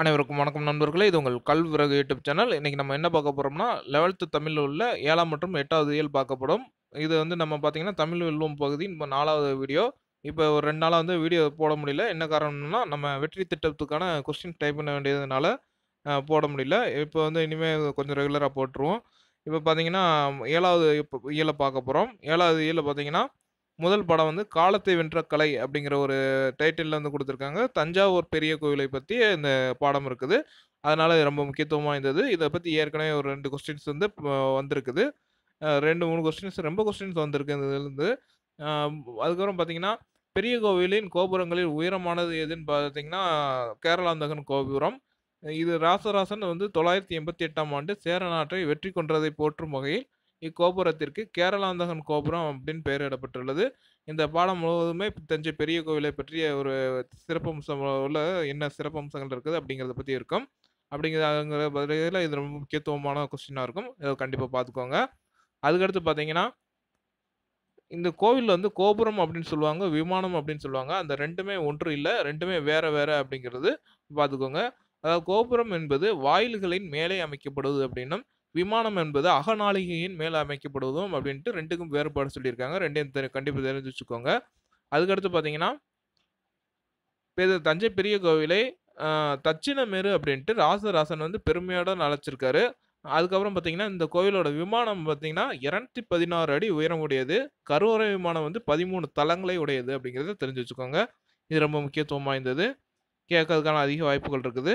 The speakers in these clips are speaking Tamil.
அனைவருக்கும் வணக்கம் நண்பர்களே இது உங்கள் கல்விறகு யூடியூப் சேனல் இன்றைக்கி நம்ம என்ன பார்க்க போகிறோம்னா லெவல்த்து தமிழில் உள்ள ஏழாம் மற்றும் எட்டாவது இயல் பார்க்கப்படும் இது வந்து நம்ம பார்த்திங்கன்னா தமிழ் வில்வம் பகுதி இப்போ நாலாவது வீடியோ இப்போ ஒரு ரெண்டு நாளாக வந்து வீடியோ போட முடியல என்ன காரணம்னா நம்ம வெற்றி திட்டத்துக்கான கொஸ்டின் டைப் பண்ண வேண்டியதுனால போட முடியல இப்போ வந்து இனிமேல் கொஞ்சம் ரெகுலராக போட்டுருவோம் இப்போ பார்த்தீங்கன்னா ஏழாவது இயலை பார்க்க போகிறோம் ஏழாவது இயலில் பார்த்திங்கன்னா முதல் படம் வந்து காலத்தை வென்ற கலை அப்படிங்கிற ஒரு டைட்டில் வந்து கொடுத்துருக்காங்க தஞ்சாவூர் பெரிய கோவிலை பற்றி இந்த பாடம் இருக்குது அதனால் ரொம்ப முக்கியத்துவமாக இருந்தது இதை பற்றி ஏற்கனவே ஒரு ரெண்டு கொஸ்டின்ஸ் வந்து வந்திருக்குது ரெண்டு மூணு கொஸ்டின்ஸ் ரொம்ப கொஸ்டின்ஸ் வந்திருக்கு இதுலேருந்து அதுக்கப்புறம் பார்த்தீங்கன்னா பெரிய கோவிலின் கோபுரங்களில் உயரமானது எதுன்னு பார்த்தீங்கன்னா கேரளாந்தகன் கோபுரம் இது ராசராசன் வந்து தொள்ளாயிரத்தி எண்பத்தி எட்டாம் ஆண்டு சேர நாட்டை வெற்றி கொன்றதை போற்றும் வகையில் இக்கோபுரத்திற்கு கேரளாந்தகன் கோபுரம் அப்படின்னு பெயரிடப்பட்டுள்ளது இந்த பாடம் முழுவதுமே தஞ்சை பெரிய கோவிலை பற்றிய ஒரு சிறப்பம்சம் உள்ள என்ன சிறப்பம்சங்கள் இருக்குது அப்படிங்கிறத பற்றி இருக்கும் அப்படிங்கிற பதில இது ரொம்ப முக்கியத்துவமான கொஸ்டினாக இருக்கும் இதை கண்டிப்பாக பார்த்துக்கோங்க அதுக்கடுத்து பார்த்தீங்கன்னா இந்த கோவில் வந்து கோபுரம் அப்படின்னு சொல்லுவாங்க விமானம் அப்படின்னு சொல்லுவாங்க அந்த ரெண்டுமே ஒன்று இல்லை ரெண்டுமே வேற வேற அப்படிங்கிறது பார்த்துக்கோங்க அதாவது கோபுரம் என்பது வாயில்களின் மேலே அமைக்கப்படுவது அப்படின்னும் விமானம் என்பது அகநாளிகையின் மேல் அமைக்கப்படுவதும் அப்படின்ட்டு ரெண்டுக்கும் வேறுபாடு சொல்லியிருக்காங்க ரெண்டையும் தெரி கண்டிப்பாக தெரிஞ்சு வச்சுக்கோங்க அதுக்கடுத்து பார்த்தீங்கன்னா தஞ்சை பெரிய கோவிலை மேரு அப்படின்ட்டு ராசராசன் வந்து பெருமையோட அழைச்சிருக்காரு அதுக்கப்புறம் பார்த்தீங்கன்னா இந்த கோவிலோட விமானம் பார்த்தீங்கன்னா இரநூத்தி பதினாறு அடி உயரம் உடையது கருவறை விமானம் வந்து பதிமூணு தளங்களை உடையது அப்படிங்கிறத தெரிஞ்சு வச்சுக்கோங்க இது ரொம்ப முக்கியத்துவம் வாய்ந்தது கேட்கறதுக்கான அதிக வாய்ப்புகள் இருக்குது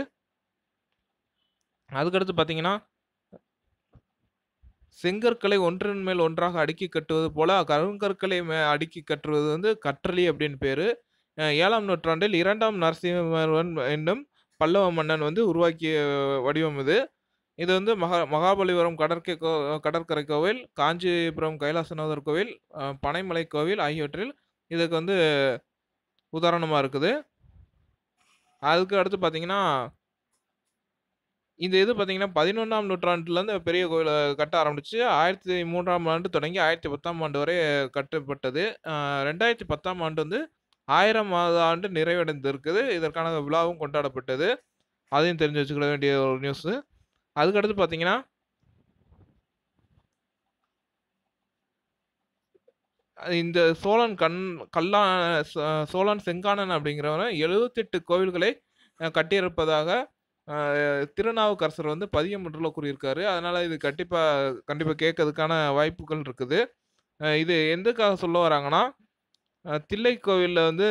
அதுக்கடுத்து பார்த்தீங்கன்னா செங்கற்களை ஒன்றின் மேல் ஒன்றாக அடுக்கி கட்டுவது போல கருங்கற்களை மே அடுக்கி கட்டுவது வந்து கற்றலி அப்படின்னு பேர் ஏழாம் நூற்றாண்டில் இரண்டாம் நரசிம்மன் என்னும் பல்லவ மன்னன் வந்து உருவாக்கிய வடிவம் இது இது வந்து மகா மகாபலிபுரம் கடற்கை கோ கடற்கரை கோவில் காஞ்சிபுரம் கைலாசநாதர் கோவில் பனைமலை கோவில் ஆகியவற்றில் இதுக்கு வந்து உதாரணமாக இருக்குது அதுக்கு அடுத்து பார்த்திங்கன்னா இந்த இது பார்த்தீங்கன்னா பதினொன்றாம் நூற்றாண்டுலேருந்து பெரிய கோயில் கட்ட ஆரம்பிச்சு ஆயிரத்தி மூன்றாம் ஆண்டு தொடங்கி ஆயிரத்தி பத்தாம் ஆண்டு வரை கட்டப்பட்டது ரெண்டாயிரத்தி பத்தாம் ஆண்டு வந்து ஆயிரம் ஆண்டு நிறைவடைந்திருக்குது இதற்கான விழாவும் கொண்டாடப்பட்டது அதையும் தெரிஞ்சு வச்சுக்கிட வேண்டிய ஒரு நியூஸு அதுக்கடுத்து பார்த்தீங்கன்னா இந்த சோழன் கண் கல்லா சோழன் செங்கானன் அப்படிங்கிறவரை எழுபத்தெட்டு கோவில்களை கட்டியிருப்பதாக திருநாவுக்கரசர் வந்து பதியமுற்றில் கூறியிருக்காரு அதனால் இது கண்டிப்பாக கண்டிப்பாக கேட்கறதுக்கான வாய்ப்புகள் இருக்குது இது எந்தக்காக சொல்ல வராங்கன்னா தில்லை கோவிலில் வந்து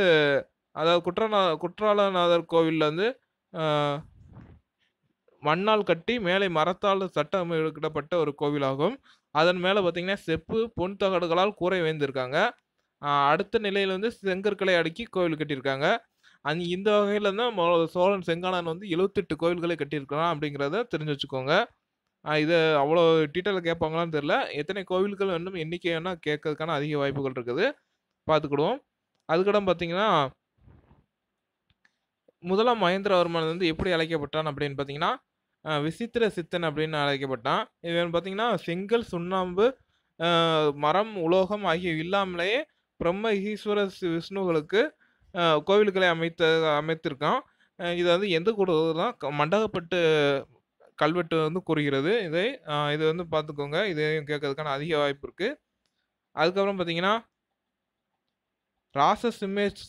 அதாவது குற்றநா குற்றாலநாதர் கோவிலில் வந்து மண்ணால் கட்டி மேலே மரத்தால் அமைக்கப்பட்ட ஒரு கோவிலாகும் அதன் மேலே பார்த்திங்கன்னா செப்பு பொன் தகடுகளால் கூரை வேந்திருக்காங்க அடுத்த நிலையில் வந்து செங்கற்களை அடுக்கி கோவில் கட்டியிருக்காங்க அந்த இந்த வகையில் தான் சோழன் செங்கானன் வந்து எழுபத்தெட்டு கோயில்களை கட்டியிருக்கிறான் அப்படிங்கிறத தெரிஞ்சு வச்சுக்கோங்க இது அவ்வளோ டீட்டெயிலில் கேட்பாங்களான்னு தெரில எத்தனை கோவில்கள் வேண்டும் எண்ணிக்கை வேணால் கேட்கறதுக்கான அதிக வாய்ப்புகள் இருக்குது பார்த்துக்கிடுவோம் அதுக்கடம் பார்த்தீங்கன்னா முதலாம் மகேந்திரவர்மன் வந்து எப்படி அழைக்கப்பட்டான் அப்படின்னு பார்த்தீங்கன்னா விசித்திர சித்தன் அப்படின்னு அழைக்கப்பட்டான் இவன் பார்த்தீங்கன்னா செங்கல் சுண்ணாம்பு மரம் உலோகம் ஆகிய இல்லாமலேயே பிரம்ம ஈஸ்வர விஷ்ணுகளுக்கு கோவில்களை அமைத்த அமைத்திருக்கான் இது வந்து எந்த கூடுதல்னா மண்டகப்பட்டு கல்வெட்டு வந்து கூறுகிறது இதை இது வந்து பார்த்துக்கோங்க இதையும் கேட்கறதுக்கான அதிக வாய்ப்பு இருக்குது அதுக்கப்புறம் பார்த்தீங்கன்னா ராச சிம்மேஸ்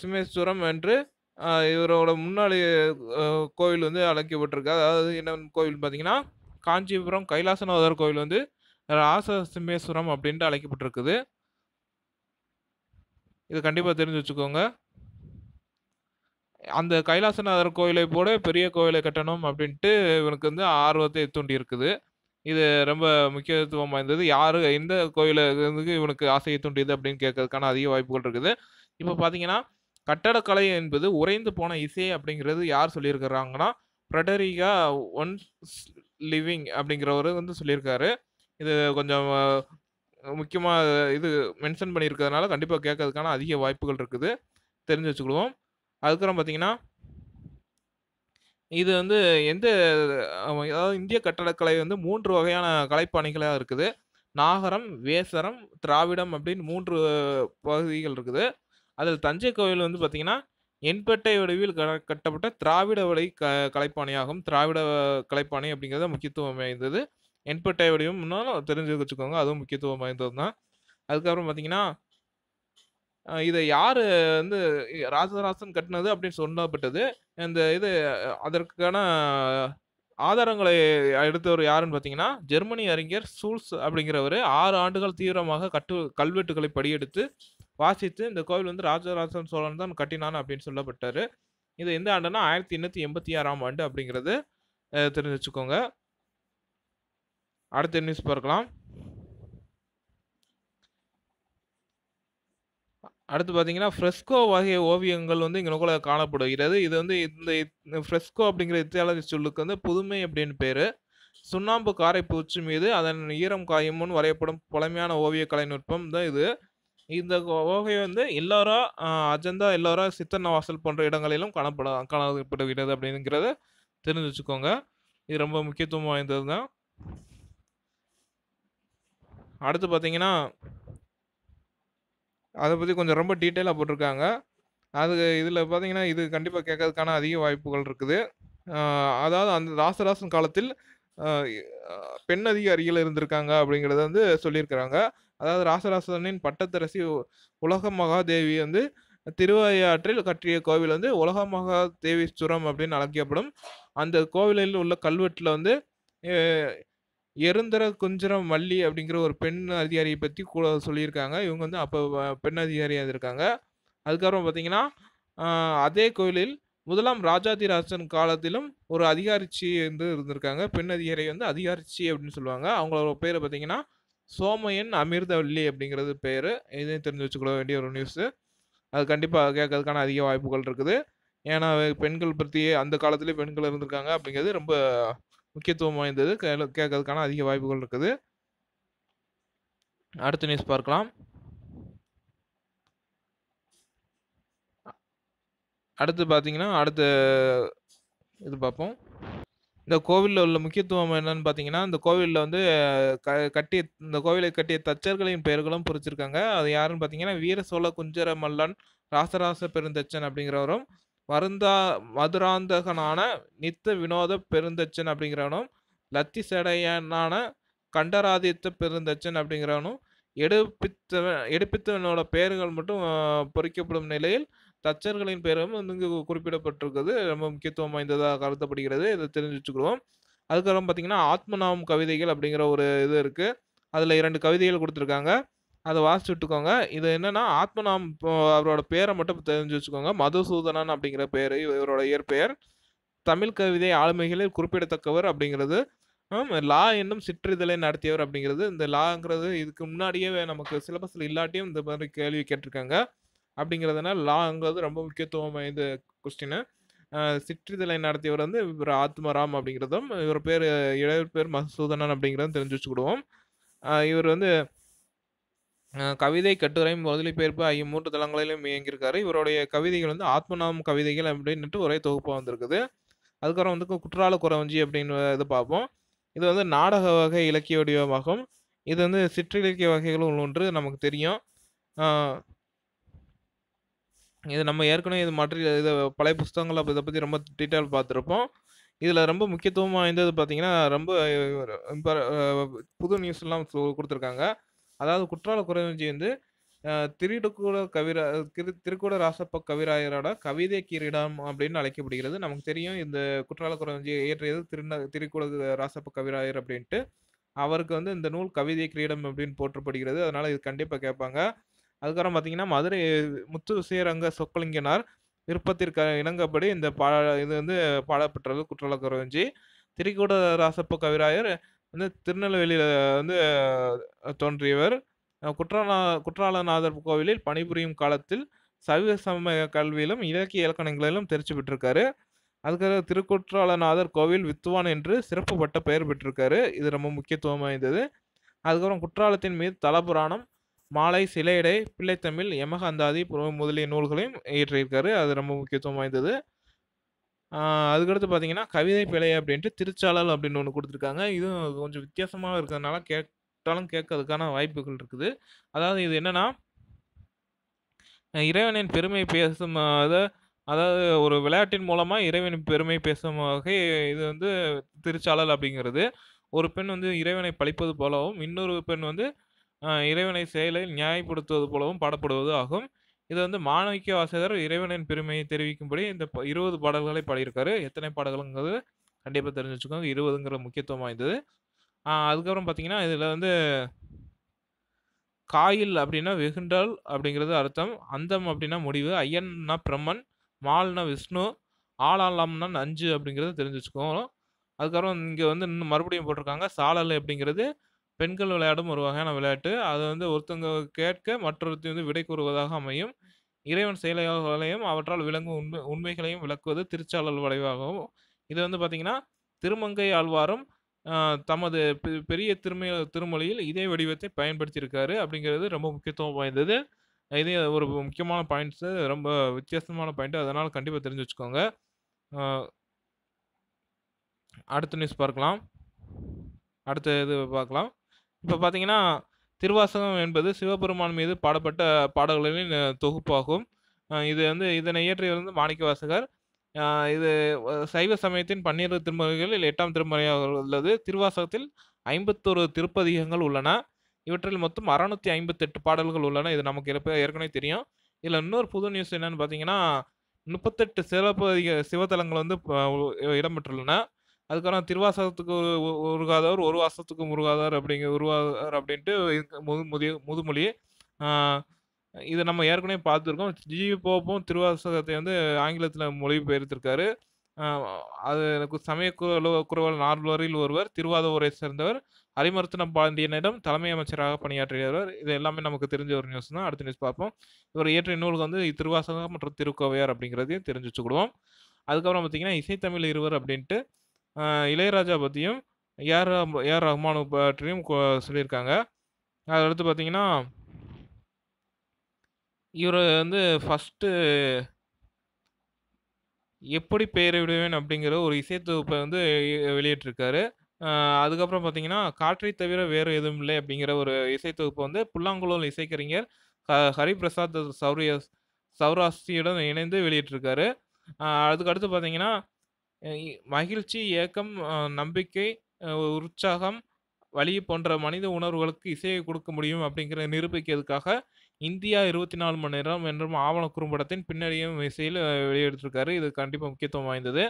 சிம்மேஸ்வரம் என்று இவரோட முன்னாடி கோவில் வந்து அழைக்கப்பட்டிருக்கு அதாவது என்ன கோவில் பார்த்தீங்கன்னா காஞ்சிபுரம் கைலாசநாதர் கோவில் வந்து ராச சிம்மேஸ்வரம் அப்படின்ட்டு அழைக்கப்பட்டிருக்குது இது கண்டிப்பாக தெரிஞ்சு வச்சுக்கோங்க அந்த கைலாசநாதர் கோயிலை போல பெரிய கோயிலை கட்டணும் அப்படின்ட்டு இவனுக்கு வந்து ஆர்வத்தை தூண்டி இருக்குது இது ரொம்ப முக்கியத்துவம் வாய்ந்தது யார் எந்த கோயிலுக்கு இவனுக்கு ஆசையை தூண்டியது அப்படின்னு கேட்கறதுக்கான அதிக வாய்ப்புகள் இருக்குது இப்போ பார்த்தீங்கன்னா கட்டடக்கலை என்பது உறைந்து போன இசை அப்படிங்கிறது யார் சொல்லியிருக்கிறாங்கன்னா ஃப்ரெடரிகா ஒன்ஸ் லிவிங் அப்படிங்கிறவர் வந்து சொல்லியிருக்காரு இது கொஞ்சம் முக்கியமாக இது மென்ஷன் பண்ணியிருக்கிறதுனால கண்டிப்பாக கேட்கறதுக்கான அதிக வாய்ப்புகள் இருக்குது தெரிஞ்சு வச்சுக்கிடுவோம் அதுக்கப்புறம் பார்த்தீங்கன்னா இது வந்து எந்த அதாவது இந்திய கட்டடக்கலை வந்து மூன்று வகையான கலைப்பாணிகளாக இருக்குது நாகரம் வேசரம் திராவிடம் அப்படின்னு மூன்று பகுதிகள் இருக்குது அதில் தஞ்சை கோவில் வந்து பார்த்திங்கன்னா எண்பட்டை வடிவில் கட்டப்பட்ட திராவிட வழி க கலைப்பாணியாகும் திராவிட கலைப்பாணி அப்படிங்கிறத முக்கியத்துவம் வாய்ந்தது இன்புட் ஐடியும் முன்னாலும் தெரிஞ்சு வச்சுக்கோங்க அதுவும் முக்கியத்துவம் வாய்ந்தது தான் அதுக்கப்புறம் பார்த்தீங்கன்னா இதை யார் வந்து ராஜராசன் கட்டினது அப்படின்னு சொல்லப்பட்டது இந்த இது அதற்கான ஆதாரங்களை எடுத்தவர் யாருன்னு பார்த்தீங்கன்னா ஜெர்மனி அறிஞர் சூல்ஸ் அப்படிங்கிறவர் ஆறு ஆண்டுகள் தீவிரமாக கட்டு கல்வெட்டுகளை படியெடுத்து வாசித்து இந்த கோவில் வந்து ராஜராசன் சோழன் தான் கட்டினான் அப்படின்னு சொல்லப்பட்டார் இது எந்த ஆண்டுனா ஆயிரத்தி எண்ணூற்றி எண்பத்தி ஆறாம் ஆண்டு அப்படிங்கிறது தெரிஞ்சு வச்சுக்கோங்க அடுத்த நியூஸ் பார்க்கலாம் அடுத்து பார்த்தீங்கன்னா ஃப்ரெஸ்கோ வகை ஓவியங்கள் வந்து இங்கே நோக்கில் காணப்படுகிறது இது வந்து இந்த ஃப்ரெஸ்கோ அப்படிங்கிற இத்தாலிய சொல்லுக்கு வந்து புதுமை அப்படின்னு பேர் சுண்ணாம்பு காரை பூச்சி மீது அதன் ஈரம் காயும் வரையப்படும் பழமையான ஓவிய கலைநுட்பம் தான் இது இந்த ஓவியம் வந்து எல்லோரா அஜந்தா எல்லோரா சித்தன்ன வாசல் போன்ற இடங்களிலும் காணப்பட காணப்படுகிறது அப்படிங்கிறத தெரிஞ்சு வச்சுக்கோங்க இது ரொம்ப முக்கியத்துவம் வாய்ந்தது தான் அடுத்து பார்த்தீங்கன்னா அதை பற்றி கொஞ்சம் ரொம்ப டீட்டெயிலாக போட்டிருக்காங்க அது இதில் பார்த்தீங்கன்னா இது கண்டிப்பாக கேட்கறதுக்கான அதிக வாய்ப்புகள் இருக்குது அதாவது அந்த ராசராசன் காலத்தில் பெண் அதிகாரிகள் இருந்திருக்காங்க அப்படிங்கிறத வந்து சொல்லியிருக்கிறாங்க அதாவது ராசராசனின் பட்டத்தரசி உலக மகாதேவி வந்து திருவையாற்றில் கட்டிய கோவில் வந்து உலக மகாதேவி சுரம் அப்படின்னு அழைக்கப்படும் அந்த கோவிலில் உள்ள கல்வெட்டில் வந்து எருந்தர குஞ்சரம் வள்ளி அப்படிங்கிற ஒரு பெண் அதிகாரியை பற்றி கூட சொல்லியிருக்காங்க இவங்க வந்து அப்போ பெண் அதிகாரியாக இருக்காங்க அதுக்கப்புறம் பார்த்தீங்கன்னா அதே கோயிலில் முதலாம் ராஜன் காலத்திலும் ஒரு அதிகாரிச்சி வந்து இருந்திருக்காங்க பெண் அதிகாரி வந்து அதிகாரிச்சி அப்படின்னு சொல்லுவாங்க அவங்களோட பேர் பார்த்தீங்கன்னா சோமையன் அமிர்தவள்ளி அப்படிங்கிறது பேர் இதையும் தெரிஞ்சு வச்சுக்கொள்ள வேண்டிய ஒரு நியூஸு அது கண்டிப்பாக கேட்கறதுக்கான அதிக வாய்ப்புகள் இருக்குது ஏன்னா பெண்கள் பற்றி அந்த காலத்துலேயே பெண்கள் இருந்திருக்காங்க அப்படிங்கிறது ரொம்ப முக்கியத்துவம் வாய்ந்தது கேட்கறதுக்கான அதிக வாய்ப்புகள் இருக்குது அடுத்த நியூஸ் பார்க்கலாம் அடுத்து பார்த்தீங்கன்னா அடுத்த இது பார்ப்போம் இந்த கோவிலில் உள்ள முக்கியத்துவம் என்னன்னு பார்த்தீங்கன்னா இந்த கோவிலில் வந்து க கட்டிய இந்த கோவிலை கட்டிய தச்சர்களின் பெயர்களும் குறிச்சிருக்காங்க அது யாருன்னு பார்த்தீங்கன்னா வீர சோழ குஞ்சர மல்லன் ராசராச பெருந்தச்சன் அப்படிங்கிறவரும் வருந்தா மதுராந்தகனான நித்த வினோத பெருந்தச்சன் அப்படிங்கிறவனும் லத்தி சடையனான கண்டராதித்த பெருந்தச்சன் அப்படிங்கிறவனும் எடுப்பித்தவன் எடுப்பித்தவனோட பெயர்கள் மட்டும் பொறிக்கப்படும் நிலையில் தச்சர்களின் பெயரும் இங்கு குறிப்பிடப்பட்டிருக்கிறது ரொம்ப முக்கியத்துவம் வாய்ந்ததாக கருதப்படுகிறது இதை தெரிஞ்சு வச்சுக்கிறோம் அதுக்கப்புறம் பார்த்தீங்கன்னா ஆத்மநாமம் கவிதைகள் அப்படிங்கிற ஒரு இது இருக்குது அதில் இரண்டு கவிதைகள் கொடுத்துருக்காங்க அதை வாசிச்சு விட்டுக்கோங்க இது என்னன்னா ஆத்மநாம் அவரோட பேரை மட்டும் தெரிஞ்சு வச்சுக்கோங்க மதுசூதனன் அப்படிங்கிற பேர் இவரோட இயற்பெயர் தமிழ் கவிதை ஆளுமைகளில் குறிப்பிடத்தக்கவர் அப்படிங்கிறது லா என்னும் சிற்றிதழை நடத்தியவர் அப்படிங்கிறது இந்த லாங்கிறது இதுக்கு முன்னாடியே நமக்கு சிலபஸில் இல்லாட்டியும் இந்த மாதிரி கேள்வி கேட்டிருக்காங்க அப்படிங்கிறதுனால லாங்கிறது ரொம்ப முக்கியத்துவம் வாய்ந்த கொஸ்டின் சிற்றிதழை நடத்தியவர் வந்து இவர் ஆத்மராம் அப்படிங்கிறதும் இவர் பேர் இளைவர் பேர் மசூதனன் அப்படிங்கிறதும் தெரிஞ்சு வச்சுக்கிடுவோம் இவர் வந்து கவிதை கட்டுரை முதலிப்பெயர்ப்பு ஆகிய மூன்று தளங்களிலும் இயங்கியிருக்காரு இவருடைய கவிதைகள் வந்து ஆத்மநாம கவிதைகள் அப்படின்ட்டு ஒரே தொகுப்பாக வந்திருக்குது அதுக்கப்புறம் வந்து குற்றால குறவஞ்சி அப்படின்னு இது பார்ப்போம் இது வந்து நாடக வகை இலக்கிய வடிவமாகும் இது வந்து சிற்றிலக்கிய வகைகளும் ஒன்று நமக்கு தெரியும் இது நம்ம ஏற்கனவே இது மற்ற இது பழைய புஸ்தகங்கள் இதை பற்றி ரொம்ப டீட்டெயில் பார்த்துருப்போம் இதில் ரொம்ப முக்கியத்துவம் வாய்ந்தது பார்த்தீங்கன்னா ரொம்ப புது நியூஸ்லாம் கொடுத்துருக்காங்க அதாவது குற்றால குறவஞ்சி வந்து திருடுக்கூட கவிரா திரு திருக்கூட ராசப்ப கவிராயரோட கவிதை கிரீடம் அப்படின்னு அழைக்கப்படுகிறது நமக்கு தெரியும் இந்த குற்றால குறவஞ்சி இயற்றியது திருந திருக்கூட ராசப்ப கவிராயர் அப்படின்ட்டு அவருக்கு வந்து இந்த நூல் கவிதை கிரீடம் அப்படின்னு போற்றப்படுகிறது அதனால் இது கண்டிப்பாக கேட்பாங்க அதுக்கப்புறம் பார்த்தீங்கன்னா மதுரை முத்து விசயரங்க சொக்கலிங்கனார் விருப்பத்திற்கு இணங்கப்படி இந்த பா இது வந்து பாடப்பெற்றது குற்றால குறவஞ்சி திருக்கூட ராசப்ப கவிராயர் வந்து திருநெல்வேலியில் வந்து தோன்றியவர் குற்றாலா குற்றாலநாதர் கோவிலில் பணிபுரியும் காலத்தில் சைவ சமய கல்வியிலும் இலக்கிய இலக்கணங்களிலும் தெரிச்சு பெற்றிருக்காரு அதுக்காக திருக்குற்றாலநாதர் கோவில் வித்துவான் என்று சிறப்பு பட்ட பெயர் பெற்றிருக்காரு இது ரொம்ப முக்கியத்துவம் வாய்ந்தது அதுக்கப்புறம் குற்றாலத்தின் மீது தலபுராணம் மாலை சிலையடை பிள்ளைத்தமிழ் எமகந்தாதி முதலிய நூல்களையும் இயற்றியிருக்காரு அது ரொம்ப முக்கியத்துவம் வாய்ந்தது அதுக்கடுத்து பார்த்தீங்கன்னா, கவிதை பிழை அப்படின்ட்டு திருச்சாளல் அப்படின்னு ஒன்று கொடுத்துருக்காங்க இதுவும் கொஞ்சம் வித்தியாசமாக இருக்கிறதுனால, கேட்டாலும் கேட்கறதுக்கான வாய்ப்புகள் இருக்குது. அதாவது இது என்னென்னா இறைவனின் பெருமை பேசும் அதை அதாவது ஒரு விளையாட்டின் மூலமாக இறைவனின் பெருமை பேசும் வகை இது வந்து திருச்சாளல் அப்படிங்கிறது. ஒரு பெண் வந்து இறைவனை பழிப்பது போலவும், இன்னொரு பெண் வந்து இறைவனை செயலை நியாயப்படுத்துவது போலவும் பாடப்படுவது ஆகும். இது வந்து மாணவிக்க வாசகர் இறைவனின் பெருமையை தெரிவிக்கும்படி இந்த இருபது பாடல்களை பாடியிருக்காரு. எத்தனை பாடல்கள்ங்கிறது கண்டிப்பாக தெரிஞ்சு வச்சுக்கோங்க. இருபதுங்கிற முக்கியத்துவம் வாய்ந்தது. அதுக்கப்புறம் பார்த்தீங்கன்னா, இதில் வந்து "காயில்" அப்படின்னா வெகுண்டால் அப்படிங்கிறது அர்த்தம். "அந்தம்" அப்படின்னா முடிவு. "ஐயன்னா" பிரம்மன். "மால்னா" விஷ்ணு. ஆளாலம்னா நஞ்சு அப்படிங்கிறத தெரிஞ்சு வச்சுக்கோங்க அதுக்கப்புறம் இங்கே வந்து இன்னும் மறுபடியும் போட்டிருக்காங்க. சாலல் அப்படிங்கிறது பெண்கள் விளையாடும் ஒரு வகையான விளையாட்டு அது வந்து ஒருத்தங்க கேட்க மற்றொருத்தி வந்து விடை கூறுவதாக அமையும் இறைவன் செயலையும் அவற்றால் விளங்கும் உண்மை உண்மைகளையும் விளக்குவது திருச்சாளல் வளைவாகவும் இது வந்து பார்த்திங்கன்னா திருமங்கை ஆழ்வாரும் தமது பெரிய திரும திருமொழியில் இதே வடிவத்தை பயன்படுத்தியிருக்காரு அப்படிங்கிறது ரொம்ப முக்கியத்துவம் வாய்ந்தது இதே ஒரு முக்கியமான பாயிண்ட்ஸு ரொம்ப வித்தியாசமான பாயிண்ட்டு அதனால் கண்டிப்பாக தெரிஞ்சு வச்சுக்கோங்க அடுத்த நியூஸ் பார்க்கலாம் அடுத்த இது பார்க்கலாம் இப்போ பார்த்தீங்கன்னா திருவாசகம் என்பது சிவபெருமான் மீது பாடப்பட்ட பாடல்களின் தொகுப்பாகும் இது வந்து இதனை இயற்றியவர் வந்து மாணிக்க வாசகர் இது சைவ சமயத்தின் பன்னிரு திருமுறைகளில் எட்டாம் திருமுறையாக உள்ளது திருவாசகத்தில் ஐம்பத்தோரு திருப்பதிகங்கள் உள்ளன இவற்றில் மொத்தம் அறநூற்றி ஐம்பத்தெட்டு பாடல்கள் உள்ளன இது நமக்கு ஏற்கனவே தெரியும் இதில் இன்னொரு புது நியூஸ் என்னன்னு பார்த்தீங்கன்னா முப்பத்தெட்டு சிவபதிக சிவத்தலங்கள் வந்து இடம்பெற்றுள்ளன அதுக்கப்புறம் திருவாசகத்துக்கு உருகாதவர் ஒரு வாசத்துக்கு முருகாதவர் அப்படிங்கிற உருவாதவர் அப்படின்ட்டு முது முதிய முதுமொழி இதை நம்ம ஏற்கனவே பார்த்துருக்கோம் ஜி போப்பும் திருவாசகத்தை வந்து ஆங்கிலத்தில் மொழிபெயர்த்திருக்காரு அது எனக்கு சமய குரவல் நார்வரில் ஒருவர் திருவாதூரை சேர்ந்தவர் அரிமர்த்தன பாண்டியனிடம் தலைமை அமைச்சராக பணியாற்றியவர் இது எல்லாமே நமக்கு தெரிஞ்ச ஒரு நியூஸ் தான் அடுத்த நியூஸ் பார்ப்போம் இவர் இயற்றிய நூலுக்கு வந்து திருவாசகம் மற்றும் திருக்கோவையார் அப்படிங்கிறதையும் தெரிஞ்சு வச்சுக்கிடுவோம் அதுக்கப்புறம் பார்த்தீங்கன்னா இசைத்தமிழ் இருவர் அப்படின்ட்டு இளையராஜா பற்றியும் ஏஆர் ஏஆர் ரஹ்மானு பற்றியும் சொல்லியிருக்காங்க அடுத்து பார்த்தீங்கன்னா இவர் வந்து ஃபஸ்ட்டு எப்படி விடுவேன் அப்படிங்கிற ஒரு இசைத்தொகுப்பை வந்து வெளியிட்டிருக்காரு அதுக்கப்புறம் பார்த்தீங்கன்னா காற்றை தவிர வேறு எதுவும் இல்லை அப்படிங்கிற ஒரு இசைத்தொகுப்பை வந்து புல்லாங்குழல் இசைக்கறிஞர் ஹ ஹரிபிரசாத் சௌரிய சௌராஸ்தியுடன் இணைந்து வெளியிட்டிருக்காரு அதுக்கு அடுத்து பார்த்தீங்கன்னா மகிழ்ச்சி, ஏக்கம், நம்பிக்கை, உற்சாகம், வலி போன்ற மனித உணர்வுகளுக்கு இசையை கொடுக்க முடியும் அப்படிங்கிறத நிரூபிக்கிறதுக்காக, "இந்தியா இருபத்தி நாலு மணி நேரம்" என்றும் ஆவண குறும்படத்தின் பின்னணியும் இசையில் வெளியிட்டிருக்காரு. இது கண்டிப்பாக முக்கியத்துவம் வாய்ந்தது.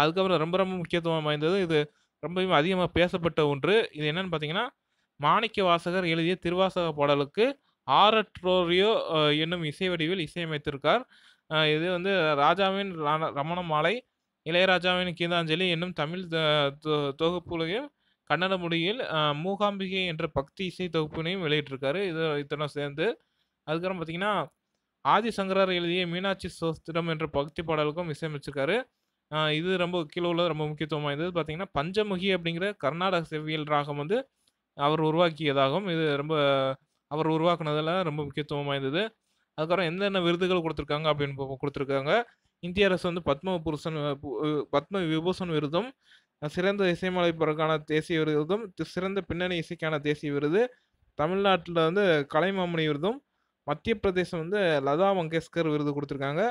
அதுக்கப்புறம் ரொம்ப ரொம்ப முக்கியத்துவம் வாய்ந்தது. இது ரொம்பவும் அதிகமாக பேசப்பட்ட ஒன்று. இது என்னன்னு பார்த்தீங்கன்னா, மாணிக்க வாசகர் எழுதிய திருவாசக பாடலுக்கு ஆரட்ரோரியோ என்னும் இசை வடிவில் இசையமைத்திருக்கார். இது வந்து ராஜாவின் ரமண மாலை இளையராஜாவின் கீதாஞ்சலி என்னும் தமிழ் தொகுப்புலையும் கன்னட மொழியில் மூகாம்பிகை என்ற பக்தி இசை தொகுப்பினையும் வெளியிட்டிருக்காரு இது இத்தனை சேர்ந்து அதுக்கப்புறம் பார்த்தீங்கன்னா ஆதிசங்கரர் எழுதிய மீனாட்சி சோஸ்திரம் என்ற பக்தி பாடலுக்கும் இசையமைச்சிருக்காரு இது ரொம்ப கீழே உள்ளது ரொம்ப முக்கியத்துவம் வாய்ந்தது பார்த்தீங்கன்னா பஞ்சமுகி அப்படிங்கிற கர்நாடக செவ்வியல் ராகம் வந்து அவர் உருவாக்கியதாகவும் இது ரொம்ப அவர் உருவாக்குனதெல்லாம் ரொம்ப முக்கியத்துவம் வாய்ந்தது அதுக்கப்புறம் என்னென்ன விருதுகள் கொடுத்துருக்காங்க அப்படின்னு கொடுத்துருக்காங்க இந்திய அரசு வந்து பத்ம புருஷன் பத்ம விபூஷன் விருதும் சிறந்த இசையமைப்பாளருக்கான தேசிய விருதும் சிறந்த பின்னணி இசைக்கான தேசிய விருது தமிழ்நாட்டில் வந்து கலைமாமணி விருதும் மத்திய பிரதேசம் வந்து லதா மங்கேஷ்கர் விருது கொடுத்துருக்காங்க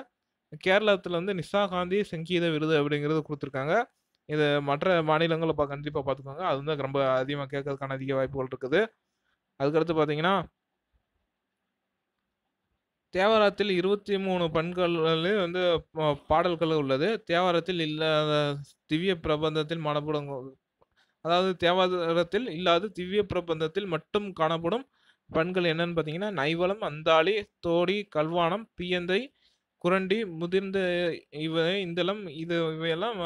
கேரளத்தில் வந்து நிஷா காந்தி சங்கீத விருது அப்படிங்கிறது கொடுத்துருக்காங்க இது மற்ற மாநிலங்களில் கண்டிப்பாக பார்த்துக்கோங்க அது வந்து ரொம்ப அதிகமாக கேட்கறதுக்கான அதிக வாய்ப்புகள் இருக்குது அதுக்கடுத்து பார்த்தீங்கன்னா தேவாரத்தில் இருபத்தி மூணு பண்களில் வந்து பாடல்கள் உள்ளது தேவாரத்தில் இல்லாத திவ்ய பிரபந்தத்தில் மாணப்படும் அதாவது தேவாரத்தில் இல்லாத திவ்ய பிரபந்தத்தில் மட்டும் காணப்படும் பண்கள் என்னன்னு பார்த்தீங்கன்னா நைவளம் அந்தாளி தோடி கல்வானம் பியந்தை குரண்டி முதிர்ந்த இவை இந்தளம் இது இவையெல்லாம்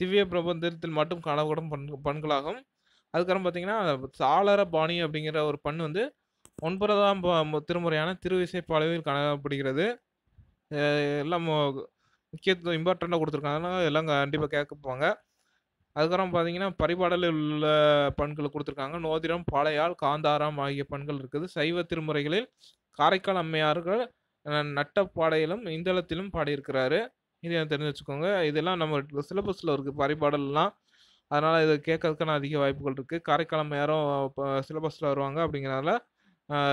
திவ்ய பிரபந்தத்தில் மட்டும் காணப்படும் பண் பண்களாகும் அதுக்கப்புறம் பார்த்தீங்கன்னா சாளர பாணி அப்படிங்கிற ஒரு பண் வந்து ஒன்பதாம் திருமுறையான திருவிசை பாலவில் காணப்படுகிறது எல்லாம் முக்கியத்துவம் இம்பார்ட்டண்ட்டாக கொடுத்துருக்காங்க எல்லாம் கண்டிப்பாக கேட்க போவாங்க அதுக்கப்புறம் பார்த்தீங்கன்னா பரிபாடலில் உள்ள பண்கள் கொடுத்துருக்காங்க நோதிரம் பாளையால் காந்தாரம் ஆகிய பண்கள் இருக்குது சைவ திருமுறைகளில் காரைக்கால் அம்மையார்கள் நட்டப்பாடையிலும் இந்தளத்திலும் பாடியிருக்கிறாரு இது எனக்கு தெரிஞ்சு வச்சுக்கோங்க இதெல்லாம் நம்ம சிலபஸில் இருக்குது பரிபாடல்லாம் அதனால் இதை கேட்கறதுக்கான அதிக வாய்ப்புகள் இருக்குது காரைக்கால் அம்மையாரும் சிலபஸில் வருவாங்க அப்படிங்கிறனால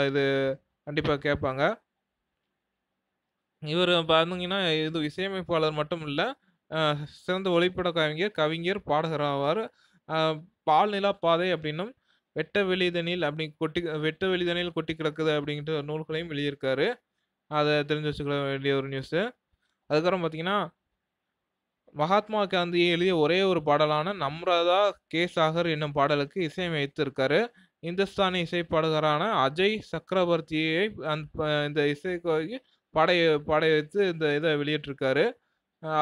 இது கண்டிப்பாக கேட்பாங்க இவர் பார்த்தீங்கன்னா இது இசையமைப்பாளர் மட்டும் இல்லை சிறந்த ஒளிப்பட கவிஞர் கவிஞர் பாடகர் ஆவார் பால்நிலா பாதை அப்படின்னும் வெட்ட வெளிதனில் அப்படி கொட்டி வெட்ட வெளிதனில் கொட்டி கிடக்குது அப்படிங்கிற நூல்களையும் வெளியிருக்காரு அதை தெரிஞ்சு வச்சுக்க வேண்டிய ஒரு நியூஸு அதுக்கப்புறம் பார்த்தீங்கன்னா மகாத்மா காந்தியை எழுதிய ஒரே ஒரு பாடலான நம்ரதா கே சாகர் என்னும் பாடலுக்கு இசையமைத்து இருக்காரு இந்துஸ்தானி இசை பாடகரான அஜய் சக்கரவர்த்தியை அந் இந்த இசைக்கு படைய படைய வைத்து இந்த இதை வெளியிட்டிருக்காரு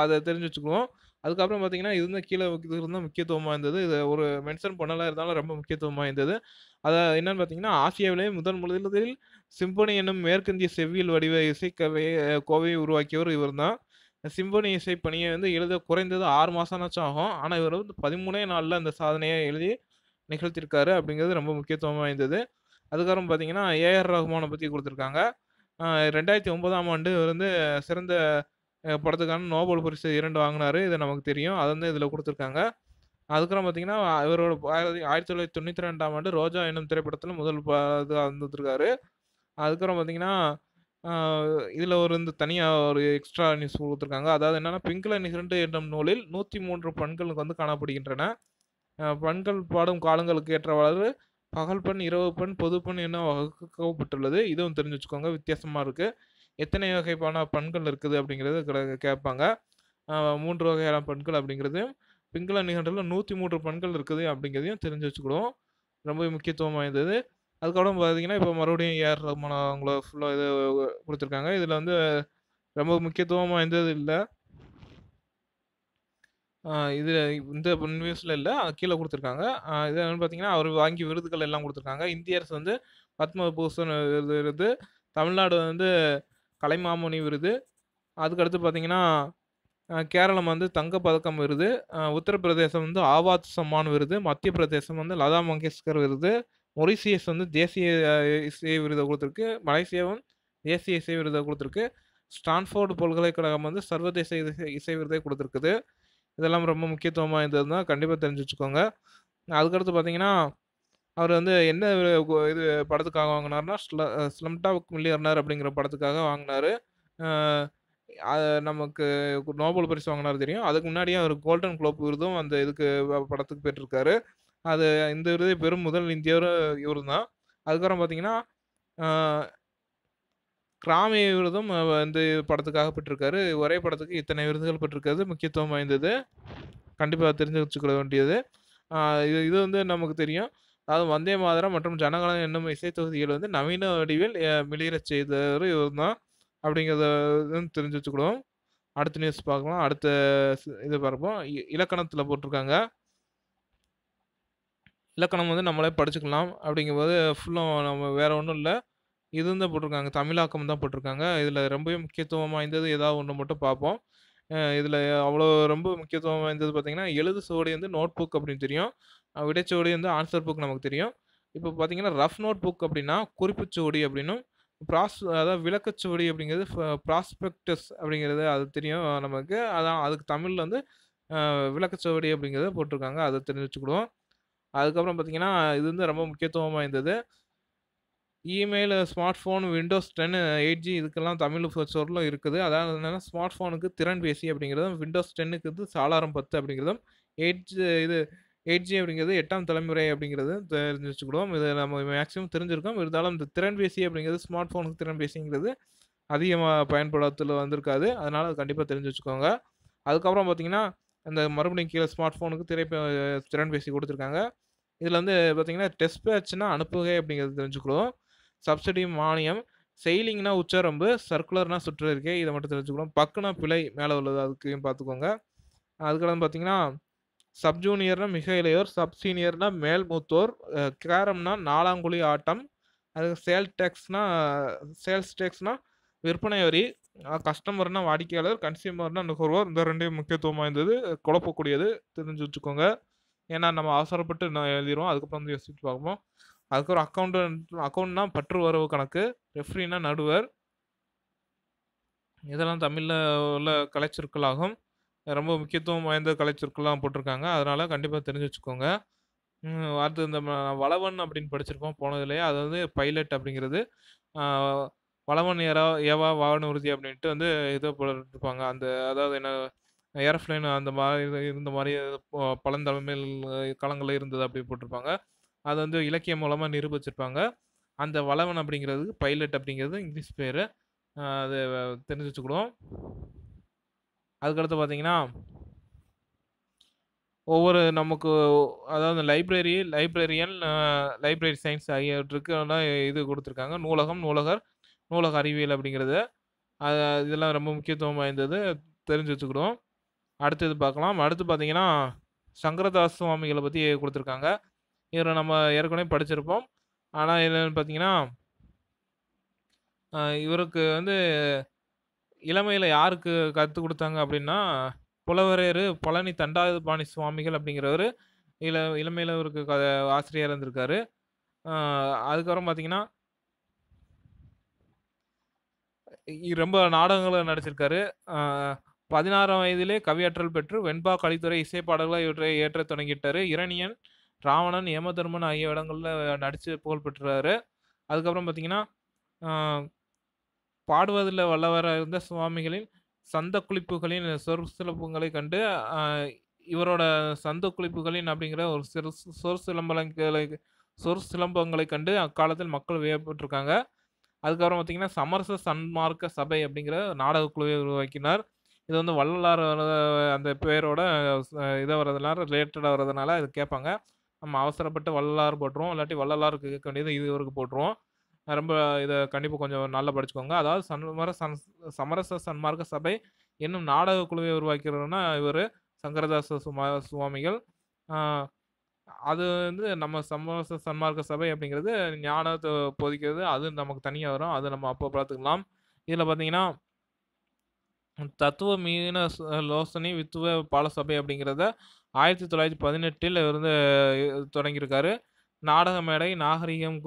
அதை தெரிஞ்சு வச்சுக்குவோம் அதுக்கப்புறம் பார்த்தீங்கன்னா இது இருந்தால் கீழே இது இருந்தால் முக்கியத்துவமாக இருந்தது இது ஒரு மென்ஷன் பண்ணலாம் இருந்தாலும் ரொம்ப முக்கியத்துவமாக இருந்தது அதை என்னென்னு பார்த்தீங்கன்னா ஆசியாவிலேயே முதன் முதலில் சிம்பனி என்னும் மேற்கிந்திய செவ்வியல் வடிவ இசைக்கவை கோவையை உருவாக்கியவர் இவர் தான் சிம்பனி இசை பணியை வந்து எழுத குறைந்தது ஆறு மாதம் ஆகும் ஆனால் இவர் வந்து பதிமூணே நாளில் அந்த சாதனையை எழுதி நிகழ்த்திருக்காரு அப்படிங்கிறது ரொம்ப முக்கியத்துவம் வாய்ந்தது அதுக்கப்புறம் பார்த்தீங்கன்னா ஏஆர் ரஹ்மானை பற்றி கொடுத்துருக்காங்க ரெண்டாயிரத்தி ஒன்பதாம் ஆண்டு வந்து சிறந்த படத்துக்கான நோபல் பரிசு இரண்டு வாங்கினார் இது நமக்கு தெரியும் அது வந்து இதில் கொடுத்துருக்காங்க அதுக்கப்புறம் பார்த்தீங்கன்னா இவரோட ஆயிரத்தி ஆயிரத்தி தொள்ளாயிரத்தி தொண்ணூற்றி ரெண்டாம் ஆண்டு ரோஜா என்னும் திரைப்படத்தில் முதல் இதாக இருந்துருக்காரு அதுக்கப்புறம் பார்த்தீங்கன்னா இதில் ஒரு இந்த தனியாக ஒரு எக்ஸ்ட்ரா நியூஸ் கொடுத்துருக்காங்க அதாவது என்னென்னா பிங்க்ல நிகழ்ந்து என்னும் நூலில் நூற்றி மூன்று பெண்களுக்கு வந்து காணப்படுகின்றன பண்கள் பாடும் காலங்களுக்கு ஏற்றவாறு பகல் பெண் இரவு பெண் பொது பெண் என வகுக்கப்பட்டுள்ளது இதுவும் தெரிஞ்சு வச்சுக்கோங்க வித்தியாசமாக இருக்குது எத்தனை வகைப்பான பண்கள் இருக்குது அப்படிங்கிறது கேட்பாங்க மூன்று வகையான பண்கள் அப்படிங்கிறது பிங்கள நிகழ்வில் நூற்றி மூன்று பண்கள் இருக்குது அப்படிங்கிறதையும் தெரிஞ்சு வச்சுக்கிடுவோம் ரொம்ப முக்கியத்துவம் வாய்ந்தது அதுக்கப்புறம் பார்த்தீங்கன்னா இப்போ மறுபடியும் ஏஆர் ரஹ்மான் அவங்கள ஃபுல்லாக இது கொடுத்துருக்காங்க இதில் வந்து ரொம்ப முக்கியத்துவம் வாய்ந்தது இல்லை இது இந்த நியூஸில் இல்லை கீழே கொடுத்துருக்காங்க இது என்னென்னு பார்த்தீங்கன்னா, அவர் வாங்கிய விருதுகள் எல்லாம் கொடுத்துருக்காங்க இந்திய அரசு வந்து பத்மபூஷன் விருது விருது, தமிழ்நாடு வந்து கலைமாமணி விருது, அதுக்கடுத்து பார்த்தீங்கன்னா, கேரளம் வந்து தங்கப்பதக்கம் விருது, உத்தரப்பிரதேசம் வந்து ஆவாத் சம்மான் விருது, மத்திய பிரதேசம் வந்து லதா மங்கேஷ்கர் விருது, மொரிசியஸ் வந்து தேசிய இசை விருதை கொடுத்துருக்கு மலேசியாவும் தேசிய இசை விருதை கொடுத்துருக்கு ஸ்டான்ஃபோர்டு பல்கலைக்கழகம் வந்து சர்வதேச இசை இசை விருதை கொடுத்துருக்குது இதெல்லாம் ரொம்ப முக்கியத்துவமாக இருந்ததுன்னா கண்டிப்பாக தெரிஞ்சு வச்சுக்கோங்க அதுக்கடுத்து பார்த்தீங்கன்னா அவர் வந்து என்ன இது படத்துக்காக வாங்கினார்னா ஸ்ல ஸ்லம்டாக் மில்லியர்னர் அப்படிங்கிற படத்துக்காக வாங்கினார் நமக்கு நோபல் பரிசு வாங்கினார் தெரியும் அதுக்கு முன்னாடியே அவர் கோல்டன் குளோப் விருதும் அந்த இதுக்கு படத்துக்கு பெற்றிருக்காரு அது இந்த விருதை பெரும் முதல் இந்தியரும் இவர் தான் அதுக்கப்புறம் பார்த்தீங்கன்னா கிராமி விருதும் இந்த படத்துக்காக பெற்றிருக்காரு ஒரே படத்துக்கு இத்தனை விருதுகள் பெற்றிருக்கிறது முக்கியத்துவம் வாய்ந்தது கண்டிப்பாக தெரிஞ்சு வச்சுக்க வேண்டியது இது இது வந்து நமக்கு தெரியும் அதாவது வந்தே மாதிரம் மற்றும் ஜனகணம் என்னும் இசை தொகுதிகள் வந்து நவீன வடிவில் மிளிரச் செய்தவர் இவர் தான் அப்படிங்கிறத தெரிஞ்சு வச்சுக்கிடுவோம் அடுத்த நியூஸ் பார்க்கலாம் அடுத்த இது பார்ப்போம் இலக்கணத்தில் போட்டிருக்காங்க இலக்கணம் வந்து நம்மளே படிச்சுக்கலாம் அப்படிங்கும்போது ஃபுல்லும் நம்ம வேறு ஒன்றும் இல்லை இது தான் போட்டிருக்காங்க தமிழாக்கம் தான் போட்டிருக்காங்க இதில் ரொம்பவே முக்கியத்துவம் வாய்ந்தது ஏதாவது ஒன்று மட்டும் பார்ப்போம் இதில் அவ்வளோ ரொம்ப முக்கியத்துவம் வாய்ந்தது பார்த்தீங்கன்னா எழுது சுவடி வந்து நோட் புக் அப்படின்னு தெரியும் விடைச்சுவடி வந்து ஆன்சர் புக் நமக்கு தெரியும் இப்போ பார்த்தீங்கன்னா ரஃப் நோட் புக் அப்படின்னா குறிப்புச்சுவடி அப்படின்னும் ப்ராஸ் அதாவது விளக்கச்சுவடி அப்படிங்கிறது ப்ராஸ்பெக்டஸ் அப்படிங்கிறது அது தெரியும் நமக்கு அதான் அதுக்கு தமிழில் வந்து விளக்கச்சுவடி அப்படிங்கிறத போட்டிருக்காங்க அதை தெரிஞ்சுக்கிடுவோம் அதுக்கப்புறம் பார்த்தீங்கன்னா இது வந்து ரொம்ப முக்கியத்துவம் வாய்ந்தது email smartphone Windows ten eight G இதுக்கெல்லாம் தமிழ் ஸ்டோரில் இருக்குது அதாவது என்னென்னா ஸ்மார்ட் ஃபோனுக்கு திறன் பேசி அப்படிங்கிறதும் விண்டோஸ் டென்னுக்கு இது சாளாரம் பத்து அப்படிங்கிறதும் எயிட் இது எயிட் ஜி அப்படிங்கிறது எட்டாம் தலைமுறை அப்படிங்கிறது தெரிஞ்சு வச்சுக்கிடுவோம் இது நம்ம மேக்ஸிமம் தெரிஞ்சிருக்கோம் இருந்தாலும் இந்த திறன்பேசி அப்படிங்கிறது ஸ்மார்ட் ஃபோனுக்கு திறன் பேசிங்கிறது அதிகமாக பயன்படுத்தல வந்திருக்காது அதனால் அது கண்டிப்பாக தெரிஞ்சு வச்சுக்கோங்க அதுக்கப்புறம் பார்த்தீங்கன்னா அந்த மறுபடியும் கீழே ஸ்மார்ட் ஃபோனுக்கு திரை திறன்பேசி கொடுத்துருக்காங்க இதில் வந்து பார்த்திங்கன்னா டெஸ்ட் பேட்ச்னா அனுப்புகை அப்படிங்கிறது தெரிஞ்சுக்கிடுவோம் சப்சிடி மானியம் செயலிங்னா உச்சரம்பு சர்க்குலர்னா சுற்று இருக்கே இதை மட்டும் தெரிஞ்சுக்கணும் பக்குனா பிழை மேலே உள்ளது அதுக்கையும் பார்த்துக்கோங்க அதுக்கப்புறம் பார்த்தீங்கன்னா சப்ஜூனியர்னா மிக இளையோர் சப்சீனியர்னா மேல் மூத்தோர் கேரம்னா நாலாங்குழி ஆட்டம் அது சேல் டேக்ஸ்னா சேல்ஸ் டேக்ஸ்னா விற்பனை வரி கஸ்டமர்னா வாடிக்கையாளர் கன்சியூமர்னா நுகர்வோர் இந்த ரெண்டையும் முக்கியத்துவம் வாய்ந்தது குழப்பக்கூடியது தெரிஞ்சு வச்சுக்கோங்க ஏன்னா நம்ம அவசரப்பட்டு நான் எழுதிடுவோம் அதுக்கப்புறம் வந்து யோசிச்சு பார்ப்போம் அதுக்கப்புறம் அக்கௌண்ட் அக்கௌண்ட்னா பற்று வரவு கணக்கு ரெஃப்ரினா நடுவர் இதெல்லாம் தமிழில் உள்ள கலைச்சொற்களாகும் ரொம்ப முக்கியத்துவம் வாய்ந்த கலைச்சொற்கள்லாம் போட்டிருக்காங்க அதனால் கண்டிப்பாக தெரிஞ்சு வச்சுக்கோங்க அடுத்து இந்த வளவன் அப்படின்னு படிச்சிருப்போம் போனதுலேயே அது வந்து பைலட் அப்படிங்கிறது வளவன் ஏரா ஏவா வாகன உறுதி அப்படின்ட்டு வந்து இதை போட்டிருப்பாங்க அந்த அதாவது என்ன ஏரோஃப்ளைன் அந்த மாதிரி இருந்த மாதிரி பழந்தமிழ் காலங்களில் இருந்தது அப்படி போட்டிருப்பாங்க அது வந்து இலக்கியம் மூலமாக நிரூபிச்சிருப்பாங்க அந்த வளவன் அப்படிங்கிறது பைலட் அப்படிங்கிறது இங்கிலீஷ் பேர் அது தெரிஞ்சு வச்சுக்கிடுவோம் அதுக்கடுத்து பார்த்தீங்கன்னா ஒவ்வொரு நமக்கு அதாவது லைப்ரரி லைப்ரரியன் லைப்ரரி சயின்ஸ் ஆகியவற்றுக்கு இது கொடுத்துருக்காங்க நூலகம் நூலகர் நூலக அறிவியல் அப்படிங்கிறது அது இதெல்லாம் ரொம்ப முக்கியத்துவம் வாய்ந்தது தெரிஞ்சு வச்சுக்கிடுவோம் அடுத்தது பார்க்கலாம் அடுத்து பார்த்தீங்கன்னா சங்கரதாஸ் சுவாமிகளை பற்றி கொடுத்துருக்காங்க இதில் நம்ம ஏற்கனவே படிச்சிருப்போம் ஆனால் என்னென்னு பார்த்தீங்கன்னா இவருக்கு வந்து இளமையில் யாருக்கு கற்றுக் கொடுத்தாங்க அப்படின்னா புலவரையர் பழனி பாணி சுவாமிகள் அப்படிங்கிறவர் இள இளமையில் இவருக்கு க ஆசிரியராக இருந்திருக்காரு அதுக்கப்புறம் பார்த்தீங்கன்னா ரொம்ப நாடகங்களை நடிச்சிருக்காரு பதினாறாம் வயதிலே கவியாற்றல் பெற்று வெண்பா கலித்துறை இசைப்பாடல்களை இவற்றை ஏற்ற தொடங்கிட்டார் இரணியன் ராவணன் ஏமதர்மன் ஆகிய இடங்களில் நடித்து புகழ் பெற்றுறாரு அதுக்கப்புறம் பார்த்தீங்கன்னா பாடுவதில் வல்லவராக இருந்த சுவாமிகளின் சந்த குளிப்புகளின் சொற்சிலப்பங்களை கண்டு இவரோட சந்த குளிப்புகளின் அப்படிங்கிற ஒரு சிறு சொற் சிலம்பங்களை சொற் சிலம்பங்களை கண்டு அக்காலத்தில் மக்கள் வியப்பட்டிருக்காங்க அதுக்கப்புறம் பார்த்தீங்கன்னா சமரச சன்மார்க்க சபை அப்படிங்கிற நாடக குழுவை உருவாக்கினார் இது வந்து வள்ளலார் அந்த பேரோட இதை வர்றதுனால ரிலேட்டடாக வர்றதுனால இது கேட்பாங்க நம்ம அவசரப்பட்டு வள்ளலார் போட்டுருவோம் இல்லாட்டி வள்ளலாருக்கு கேட்க வேண்டியது இது இவருக்கு போட்டுருவோம் ரொம்ப இதை கண்டிப்பாக கொஞ்சம் நல்லா படிச்சுக்கோங்க அதாவது சன்மர சன் சமரச சன்மார்க்க சபை என்னும் நாடக குழுவை உருவாக்கிறதுனா இவர் சங்கரதாச சுமா சுவாமிகள் அது வந்து நம்ம சமரச சன்மார்க்க சபை அப்படிங்கிறது ஞானத்தை போதிக்கிறது அது நமக்கு தனியாக வரும் அது நம்ம அப்போ பார்த்துக்கலாம் இதில் பார்த்தீங்கன்னா தத்துவ மீன லோசனி வித்துவ பாலசபை அப்படிங்கிறத ஆயிரத்தி தொள்ளாயிரத்தி பதினெட்டில் இருந்து தொடங்கியிருக்காரு நாடக மேடை நாகரிகம்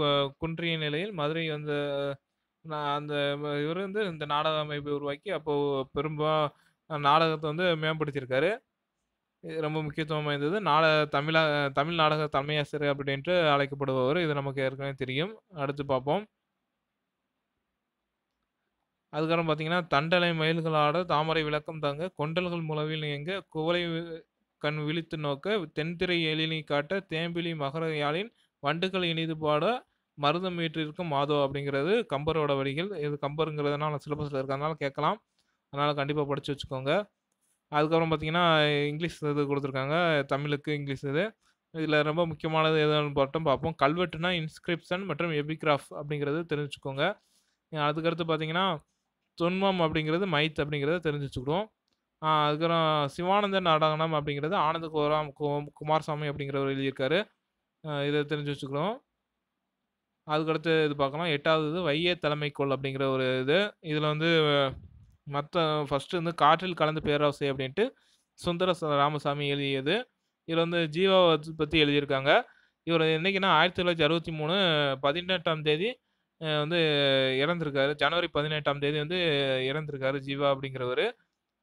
குன்றிய நிலையில் மதுரை வந்து அந்த இவர் வந்து இந்த நாடக அமைப்பை உருவாக்கி அப்போது பெரும்பாலும் நாடகத்தை வந்து மேம்படுத்தியிருக்காரு ரொம்ப முக்கியத்துவம் வாய்ந்தது நாட தமிழா தமிழ் நாடக தமையாசிரியர் அப்படின்ட்டு அழைக்கப்படுபவர் இது நமக்கு ஏற்கனவே தெரியும் அடுத்து பார்ப்போம் அதுக்கப்புறம் பார்த்தீங்கன்னா தண்டலை மயில்களாட தாமரை விளக்கம் தாங்க கொண்டல்கள் மூலவில் இயங்க குவளை கண் விழித்து நோக்க தென்திரை எழிலை காட்ட தேம்பிலி மகரையாளின் வண்டுகள் இனிது பாட மருதம் வீற்றிருக்கும் மாதோ அப்படிங்கிறது கம்பரோட வரிகள் இது கம்பருங்கிறதுனால சிலபஸில் இருக்கிறதுனால கேட்கலாம் அதனால் கண்டிப்பாக படித்து வச்சுக்கோங்க அதுக்கப்புறம் பார்த்தீங்கன்னா இங்கிலீஷ் இது கொடுத்துருக்காங்க தமிழுக்கு இங்கிலீஷ் இது இதில் ரொம்ப முக்கியமானது எதுன்னு பார்த்தோம் பார்ப்போம் கல்வெட்டுனா இன்ஸ்கிரிப்ஷன் மற்றும் எபிகிராஃப் அப்படிங்கிறது தெரிஞ்சுக்கோங்க அதுக்கடுத்து பார்த்தீங்கன்னா தொன்மம் அப்படிங்கிறது மைத் அப்படிங்கிறத தெரிஞ்சு வச்சுக்கிடுவோம் அதுக்கப்புறம் சிவானந்தன் நாடகனம் அப்படிங்கிறது ஆனந்த குராம் குமாரசாமி அப்படிங்கிறவர் எழுதியிருக்காரு இதை தெரிஞ்சு வச்சுக்கிறோம் அதுக்கடுத்து இது பார்க்கலாம் எட்டாவது தலைமை தலைமைக்கோள் அப்படிங்கிற ஒரு இது இதில் வந்து மற்ற ஃபஸ்ட்டு வந்து காற்றில் கலந்து பேராசை அப்படின்ட்டு சுந்தர ராமசாமி எழுதியது இதில் வந்து ஜீவாவை பற்றி எழுதியிருக்காங்க இவர் என்றைக்குன்னா ஆயிரத்தி தொள்ளாயிரத்தி அறுபத்தி மூணு பதினெட்டாம் தேதி வந்து இறந்திருக்காரு ஜனவரி பதினெட்டாம் தேதி வந்து இறந்திருக்காரு ஜீவா அப்படிங்கிறவர்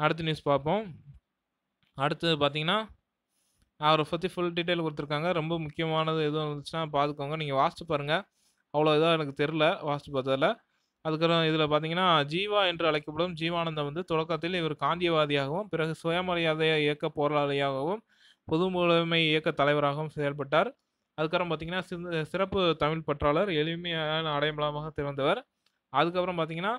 அடுத்த நியூஸ் பார்ப்போம் அடுத்தது பார்த்தீங்கன்னா அவரை பற்றி ஃபுல் டீட்டெயில் கொடுத்துருக்காங்க ரொம்ப முக்கியமானது எதுவும் இருந்துச்சுன்னா பார்த்துக்கோங்க நீங்கள் வாசித்து பாருங்கள் அவ்வளோ இதாக எனக்கு தெரில வாசித்து பார்த்ததில் அதுக்கப்புறம் இதில் பார்த்தீங்கன்னா ஜீவா என்று அழைக்கப்படும் ஜீவானந்தம் வந்து தொடக்கத்தில் இவர் காந்தியவாதியாகவும் பிறகு சுயமரியாதை இயக்க போராளியாகவும் பொது முழுமை இயக்க தலைவராகவும் செயல்பட்டார் அதுக்கப்புறம் பார்த்திங்கன்னா சிறப்பு தமிழ் பற்றாளர் எளிமையான அடையாளமாக திறந்தவர் அதுக்கப்புறம் பார்த்திங்கன்னா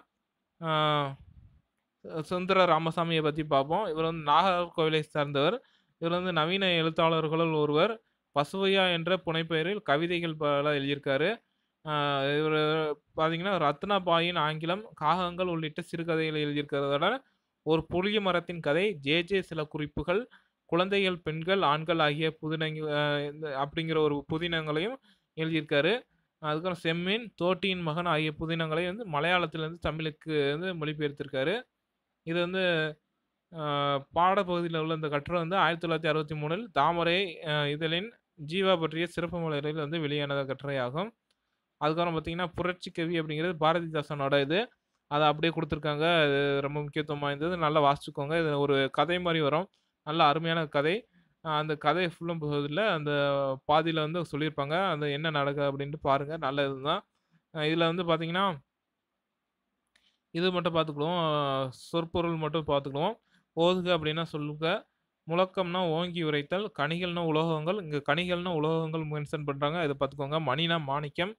சுந்தர ராமசாமியை பற்றி பார்ப்போம் இவர் வந்து நாகர்கோவிலை சார்ந்தவர் இவர் வந்து நவீன எழுத்தாளர்களுள் ஒருவர் பசுவையா என்ற புனைப்பெயரில் கவிதைகள் பல எழுதியிருக்காரு இவர் பார்த்தீங்கன்னா ரத்னபாயின் ஆங்கிலம் காகங்கள் உள்ளிட்ட சிறுகதைகளை எழுதியிருக்கிறதோட ஒரு புளிய மரத்தின் கதை ஜே ஜே சில குறிப்புகள் குழந்தைகள் பெண்கள் ஆண்கள் ஆகிய புதினங்க அப்படிங்கிற ஒரு புதினங்களையும் எழுதியிருக்காரு அதுக்கப்புறம் செம்மீன் தோட்டியின் மகன் ஆகிய புதினங்களையும் வந்து மலையாளத்திலேருந்து தமிழுக்கு வந்து மொழிபெயர்த்திருக்காரு இது வந்து பாடப்பகுதியில் உள்ள இந்த கட்டுரை வந்து ஆயிரத்தி தொள்ளாயிரத்தி அறுபத்தி மூணில் தாமரை இதழின் ஜீவா பற்றிய சிறப்பு மலையில் வந்து வெளியான கட்டுரையாகும் அதுக்கப்புறம் பார்த்தீங்கன்னா புரட்சி கவி அப்படிங்கிறது பாரதிதாசனோட இது அதை அப்படியே கொடுத்துருக்காங்க அது ரொம்ப முக்கியத்துவம் வாய்ந்தது நல்லா வாசிச்சுக்கோங்க இது ஒரு கதை மாதிரி வரும் நல்ல அருமையான கதை அந்த கதை ஃபுல்லும் போதில் அந்த பாதியில் வந்து சொல்லியிருப்பாங்க அந்த என்ன நடக்குது அப்படின்ட்டு பாருங்கள் நல்ல இதுதான் இதில் வந்து பார்த்தீங்கன்னா இது மட்டும் பார்த்துக்கிடுவோம் சொற்பொருள் மட்டும் பார்த்துக்கிடுவோம் ஓதுக அப்படின்னா சொல்லுங்க முழக்கம்னா ஓங்கி உரைத்தல் கனிகள்னா உலோகங்கள் இங்கே கனிகள்னா உலோகங்கள் மென்ஷன் பண்ணுறாங்க இதை பார்த்துக்கோங்க மணினா மாணிக்கம்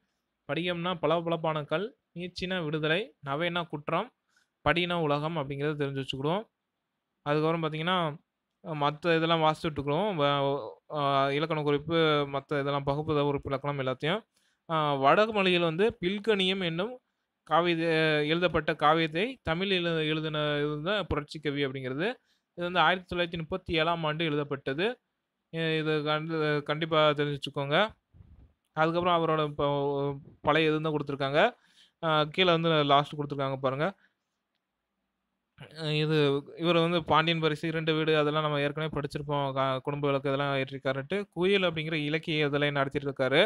படிகம்னா பல கல் நீச்சினா விடுதலை நவைனா குற்றம் படினா உலகம் அப்படிங்கிறத தெரிஞ்சு வச்சுக்கிடுவோம் அதுக்கப்புறம் பார்த்திங்கன்னா மற்ற இதெல்லாம் விட்டுக்கிறோம் இலக்கண குறிப்பு மற்ற இதெல்லாம் பகுப்பு உறுப்பு இலக்கணம் எல்லாத்தையும் வடகு மொழியில் வந்து பில்கணியம் என்னும் காவிய எழுதப்பட்ட காவியத்தை தமிழில் எழு எழுதின இது தான் புரட்சி கவி அப்படிங்கிறது இது வந்து ஆயிரத்தி தொள்ளாயிரத்தி முப்பத்தி ஏழாம் ஆண்டு எழுதப்பட்டது இது கண்டு கண்டிப்பாக தெரிஞ்சுக்கோங்க அதுக்கப்புறம் அவரோட இப்போ பழைய இது தான் கொடுத்துருக்காங்க கீழே வந்து லாஸ்ட் கொடுத்துருக்காங்க பாருங்கள் இது இவர் வந்து பாண்டியன் பரிசு இரண்டு வீடு அதெல்லாம் நம்ம ஏற்கனவே படிச்சிருப்போம் குடும்ப விளக்கு இதெல்லாம் ஏற்றிருக்காருன்ட்டு குயில் அப்படிங்கிற இலக்கிய இதெல்லாம் நடத்திட்டு இருக்காரு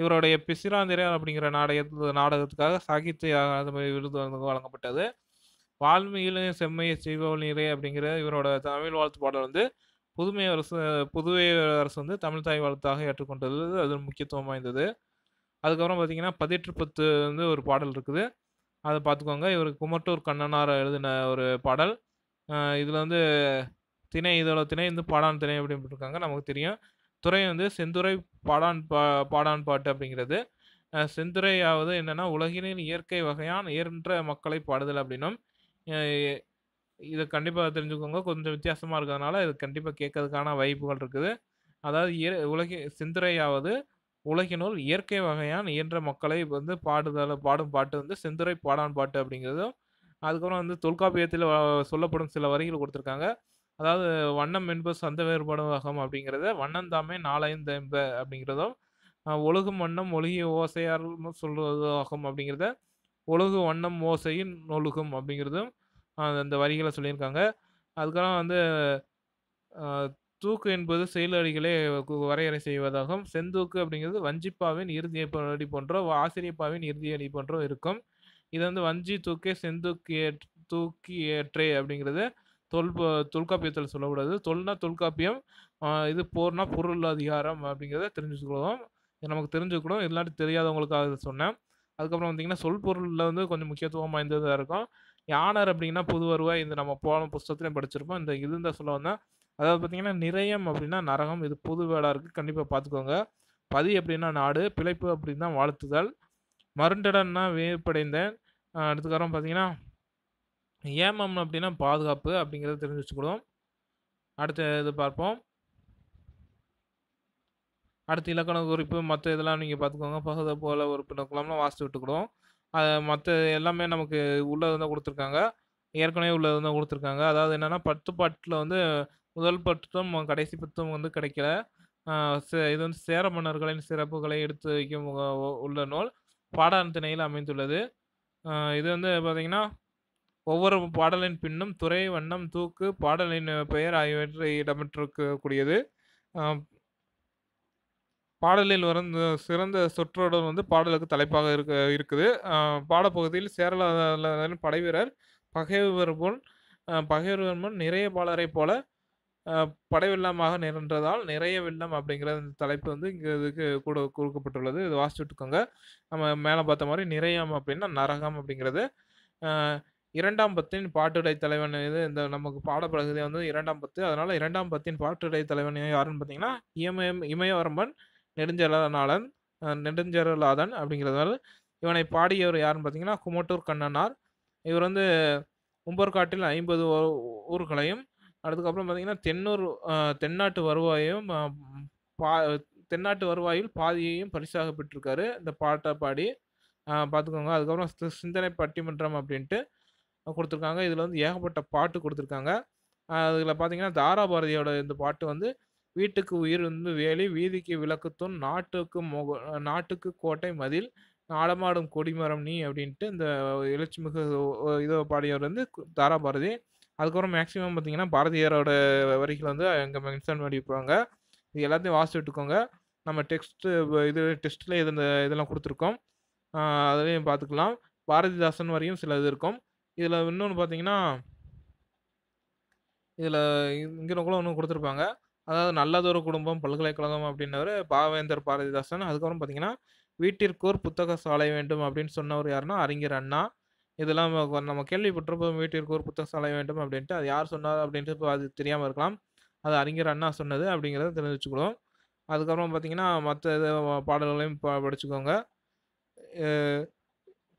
இவருடைய பிசிராந்திரர் அப்படிங்கிற நாடக நாடகத்துக்காக சாகித்ய அகாதமி விருது வழங்கப்பட்டது வால்மீகிலே செம்மையை செய்வோல் நீரே அப்படிங்கிற இவரோட தமிழ் வாழ்த்து பாடல் வந்து புதுமை அரசு புதுவை அரசு வந்து தமிழ் தாய் வாழ்த்தாக ஏற்றுக்கொண்டது அது முக்கியத்துவம் வாய்ந்தது அதுக்கப்புறம் பார்த்தீங்கன்னா பதிற்று பத்து வந்து ஒரு பாடல் இருக்குது அதை பார்த்துக்கோங்க இவர் குமட்டூர் கண்ணனார் எழுதின ஒரு பாடல் இதில் வந்து திணை இதோட திணை வந்து பாடான் திணை அப்படின்னு இருக்காங்க நமக்கு தெரியும் துறை வந்து செந்துறை பாடான் பா பாடான் பாட்டு அப்படிங்கிறது செந்துறையாவது என்னென்னா உலகினின் இயற்கை வகையான் இயன்ற மக்களை பாடுதல் அப்படின்னும் இதை கண்டிப்பாக தெரிஞ்சுக்கோங்க கொஞ்சம் வித்தியாசமாக இருக்கிறதுனால இது கண்டிப்பாக கேட்கறதுக்கான வாய்ப்புகள் இருக்குது அதாவது இய உலக செந்துறையாவது உலகினுள் இயற்கை வகையான் இயன்ற மக்களை வந்து பாடுதல் பாடும் பாட்டு வந்து செந்துறை பாடான் பாட்டு அப்படிங்கிறதும் அதுக்கப்புறம் வந்து தொல்காப்பியத்தில் சொல்லப்படும் சில வரிகள் கொடுத்துருக்காங்க அதாவது "வண்ணம் என்ப சந்த வகம் அப்படிங்கிறத, "வண்ணந்தாமே நாலைந்தென்ப" அப்படிங்கிறதும், "ஒழுகும் வண்ணம் ஒழுகிய சொல்வது ஆகும் அப்படிங்கிறத, "ஒழுகு வண்ணம் ஓசையின் நொழுகும்" அப்படிங்கிறதும் அந்த வரிகளை சொல்லியிருக்காங்க. அதுக்கெல்லாம் வந்து "தூக்கு என்பது செயலடிகளை வரையறை செய்வதாகும். செந்தூக்கு" அப்படிங்கிறது "வஞ்சிப்பாவின் இறுதி அடி போன்றோ, ஆசிரியப்பாவின் இறுதியடி போன்றோ இருக்கும்." இது வந்து "வஞ்சி தூக்கே தூக்கி ஏற்றே அப்படிங்கிறது தொல் தொல்காப்பியத்தில் சொல்லக்கூடாது தொல்னா தொல்காப்பியம் இது போர்னா பொருள் அதிகாரம் அப்படிங்கிறத தெரிஞ்சுக்கலாம் நமக்கு தெரிஞ்சுக்கணும் இல்லாட்டி தெரியாதவங்களுக்காக சொன்னேன் அதுக்கப்புறம் பார்த்திங்கன்னா சொல் பொருளில் வந்து கொஞ்சம் முக்கியத்துவம் வாய்ந்ததாக இருக்கும் யானர் அப்படின்னா புதுவருவாய் இந்த நம்ம போன புஸ்தத்துலேயும் படிச்சிருப்போம் இந்த இது இருந்தால் சொல்ல வந்தேன் அதாவது பார்த்தீங்கன்னா நிறையம் அப்படின்னா நரகம் இது புது வேளா இருக்குது கண்டிப்பாக பார்த்துக்கோங்க பதி அப்படின்னா நாடு பிழைப்பு அப்படின்னா வாழ்த்துதல் மருண்டடன்னா வேப்படைந்தேன் அதுக்கப்புறம் பார்த்தீங்கன்னா ஏமம் அப்படின்னா பாதுகாப்பு அப்படிங்கிறத தெரிஞ்சு வச்சுக்கிடுவோம் அடுத்த இது பார்ப்போம் அடுத்து இலக்கண குறிப்பு மற்ற இதெல்லாம் நீங்கள் பார்த்துக்கோங்க பகுத போல ஒரு பின்னக்குலாம்லாம் வாசித்து விட்டுக்கிடுவோம் அது மற்ற எல்லாமே நமக்கு உள்ளது தான் கொடுத்துருக்காங்க ஏற்கனவே உள்ளது தான் கொடுத்துருக்காங்க அதாவது என்னென்னா பத்து பாட்டில் வந்து முதல் பத்தும் கடைசி பத்தும் வந்து கிடைக்கல இது வந்து சேர மன்னர்களின் சிறப்புகளை எடுத்து வைக்கும் உள்ள நூல் திணையில் அமைந்துள்ளது இது வந்து பார்த்திங்கன்னா ஒவ்வொரு பாடலின் பின்னும் துறை வண்ணம் தூக்கு பாடலின் பெயர் ஆகியவற்றை இடம்பெற்றிருக்கக்கூடியது பாடலில் வரும் சிறந்த சொற்றொடர் வந்து பாடலுக்கு தலைப்பாக இருக்க இருக்குது பாடப்பகுதியில் படை படைவீரர் பகைவர் முன் பகைவர் முன் நிறைய பாலரை போல படை வெள்ளமாக நின்றதால் நிறைய வெள்ளம் அப்படிங்கிற அந்த தலைப்பு வந்து இங்கே இதுக்கு கூட கொடுக்கப்பட்டுள்ளது இது வாசிச்சுட்டுக்கோங்க நம்ம மேலே பார்த்த மாதிரி நிறையம் அப்படின்னா நரகம் அப்படிங்கிறது இரண்டாம் பத்தின் பாட்டுடை தலைவன் இது இந்த நமக்கு பாடப்படுகிறது வந்து இரண்டாம் பத்து அதனால இரண்டாம் பத்தின் பாட்டுடை தலைவன் யாருன்னு பார்த்தீங்கன்னா இமயம் இமயவரம்பன் நெடுஞ்சலநாதன் நெடுஞ்சரலாதன் அப்படிங்கிறதுனால இவனை பாடியவர் யாருன்னு பார்த்தீங்கன்னா குமட்டூர் கண்ணனார் இவர் வந்து உம்பர்காட்டில் ஐம்பது ஊர்களையும் அதுக்கப்புறம் பார்த்தீங்கன்னா தென்னூர் தென்னாட்டு வருவாயும் பா தென்னாட்டு வருவாயில் பாதியையும் பரிசாக பெற்றிருக்காரு இந்த பாட்டை பாடி பார்த்துக்கோங்க அதுக்கப்புறம் சிந்தனை பட்டிமன்றம் அப்படின்ட்டு கொடுத்துருக்காங்க இதில் வந்து ஏகப்பட்ட பாட்டு கொடுத்துருக்காங்க அதில் பார்த்தீங்கன்னா தாராபாரதியோட இந்த பாட்டு வந்து வீட்டுக்கு உயிர் வந்து வேலி வீதிக்கு விளக்குத்தும் நாட்டுக்கு முக நாட்டுக்கு கோட்டை மதில் நாடமாடும் கொடிமரம் நீ அப்படின்ட்டு இந்த எழுச்சிமிகு இதை பாடியவர் வந்து தாராபாரதி அதுக்கப்புறம் மேக்ஸிமம் பார்த்தீங்கன்னா பாரதியாரோட வரிகள் வந்து அங்கே மென்ஷன் பண்ணியிருப்பாங்க இது எல்லாத்தையும் விட்டுக்கோங்க நம்ம டெக்ஸ்ட்டு இது டெஸ்ட்டில் இது இதெல்லாம் கொடுத்துருக்கோம் அதுலேயும் பார்த்துக்கலாம் பாரதிதாசன் வரையும் சில இது இருக்கும் இதில் இன்னொன்று பார்த்தீங்கன்னா இதில் இங்கே கூட ஒன்று கொடுத்துருப்பாங்க அதாவது நல்லதொரு குடும்பம் பல்கலைக்கழகம் அப்படின்னவர் பாவேந்தர் பாரதிதாசன் அதுக்கப்புறம் பார்த்தீங்கன்னா வீட்டிற்கோர் புத்தக சாலை வேண்டும் அப்படின்னு சொன்னவர் யாருன்னா அறிஞர் அண்ணா இதெல்லாம் நம்ம கேள்விப்பட்டிருப்போம் வீட்டிற்கு ஒரு புத்தக சாலை வேண்டும் அப்படின்ட்டு அது யார் சொன்னார் அப்படின்ட்டு இப்போ அது தெரியாமல் இருக்கலாம் அது அறிஞர் அண்ணா சொன்னது அப்படிங்கிறத தெரிஞ்சு வச்சுக்கிடுவோம் அதுக்கப்புறம் பார்த்தீங்கன்னா மற்ற பாடல்களையும் படிச்சுக்கோங்க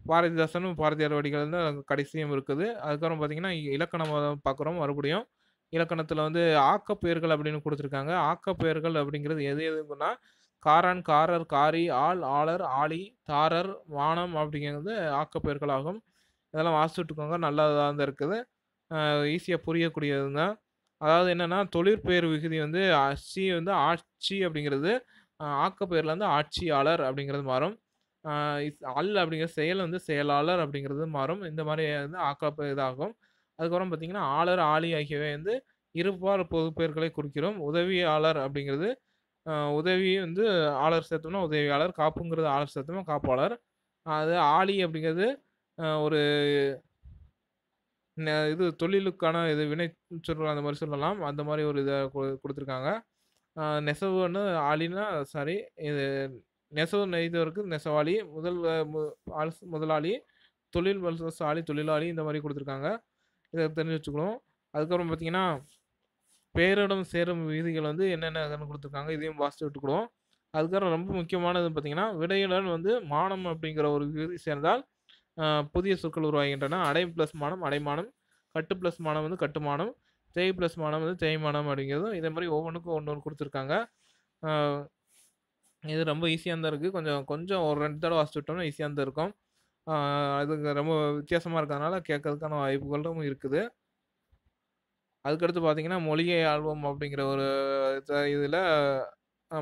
பாரதிதாசனும் பாரதியார் வடிகள் தான் கடைசியும் இருக்குது அதுக்கப்புறம் பார்த்தீங்கன்னா இலக்கணம் பார்க்குறோம் மறுபடியும் இலக்கணத்தில் வந்து ஆக்கப்பெயர்கள் அப்படின்னு கொடுத்துருக்காங்க ஆக்கப்பெயர்கள் அப்படிங்கிறது எது எதுன்னா காரன் காரர் காரி ஆள் ஆளர் ஆளி தாரர் வானம் அப்படிங்கிறது ஆக்கப்பெயர்கள் ஆகும் இதெல்லாம் வாசிட்டுக்கோங்க நல்லதாக தான் இருக்குது ஈஸியாக புரியக்கூடியது தான் அதாவது என்னென்னா தொழிற்பெயர் விகுதி வந்து சி வந்து ஆட்சி அப்படிங்கிறது ஆக்கப்பெயர்லேருந்து ஆட்சியாளர் அப்படிங்கிறது மாறும் அல் அப்படிங்கிற செயல் வந்து செயலாளர் அப்படிங்கிறது மாறும் இந்த மாதிரி வந்து ஆக்கப்ப இதாகும் அதுக்கப்புறம் பார்த்திங்கன்னா ஆளர் ஆளி ஆகியவை வந்து இருப்பார் பொதுப்பெயர்களை குறிக்கிறோம் உதவியாளர் அப்படிங்கிறது உதவி வந்து ஆளர் சேர்த்தோம்னா உதவியாளர் காப்புங்கிறது ஆளர் சேர்த்தோம்னா காப்பாளர் அது ஆளி அப்படிங்கிறது ஒரு இது தொழிலுக்கான இது வினை சொற்கள் அந்த மாதிரி சொல்லலாம் அந்த மாதிரி ஒரு இதை கொடுத்துருக்காங்க நெசவுன்னு ஆளின்னா சாரி இது நெசவு நெய்தவருக்கு நெசவாளி முதல் முதலாளி தொழில் வலசாலி தொழிலாளி இந்த மாதிரி கொடுத்துருக்காங்க இதை தெரிஞ்சு வச்சுக்கணும் அதுக்கப்புறம் பார்த்தீங்கன்னா பேரிடம் சேரும் விதிகள் வந்து என்னென்ன கொடுத்துருக்காங்க இதையும் வாசித்து விட்டுக்கிடுவோம் அதுக்கப்புறம் ரொம்ப முக்கியமானது பார்த்தீங்கன்னா விடையுடன் வந்து மானம் அப்படிங்கிற ஒரு விதி சேர்ந்தால் புதிய சொற்கள் உருவாகின்றன அடை ப்ளஸ் மானம் அடைமானம் கட்டு ப்ளஸ் மானம் வந்து கட்டுமானம் தேய் ப்ளஸ் மானம் வந்து தேய்மானம் அப்படிங்கிறதும் இதே மாதிரி ஒவ்வொன்றுக்கும் ஒன்று ஒன்று கொடுத்துருக்காங்க இது ரொம்ப ஈஸியாக தான் இருக்குது கொஞ்சம் கொஞ்சம் ஒரு ரெண்டு தடவை வாசிச்சுட்டோம்னா ஈஸியாக தான் இருக்கும் அதுக்கு ரொம்ப வித்தியாசமாக இருக்கிறதுனால கேட்கறதுக்கான வாய்ப்புகளும் இருக்குது அதுக்கடுத்து பார்த்தீங்கன்னா மொழிகை ஆல்பம் அப்படிங்கிற ஒரு இதில்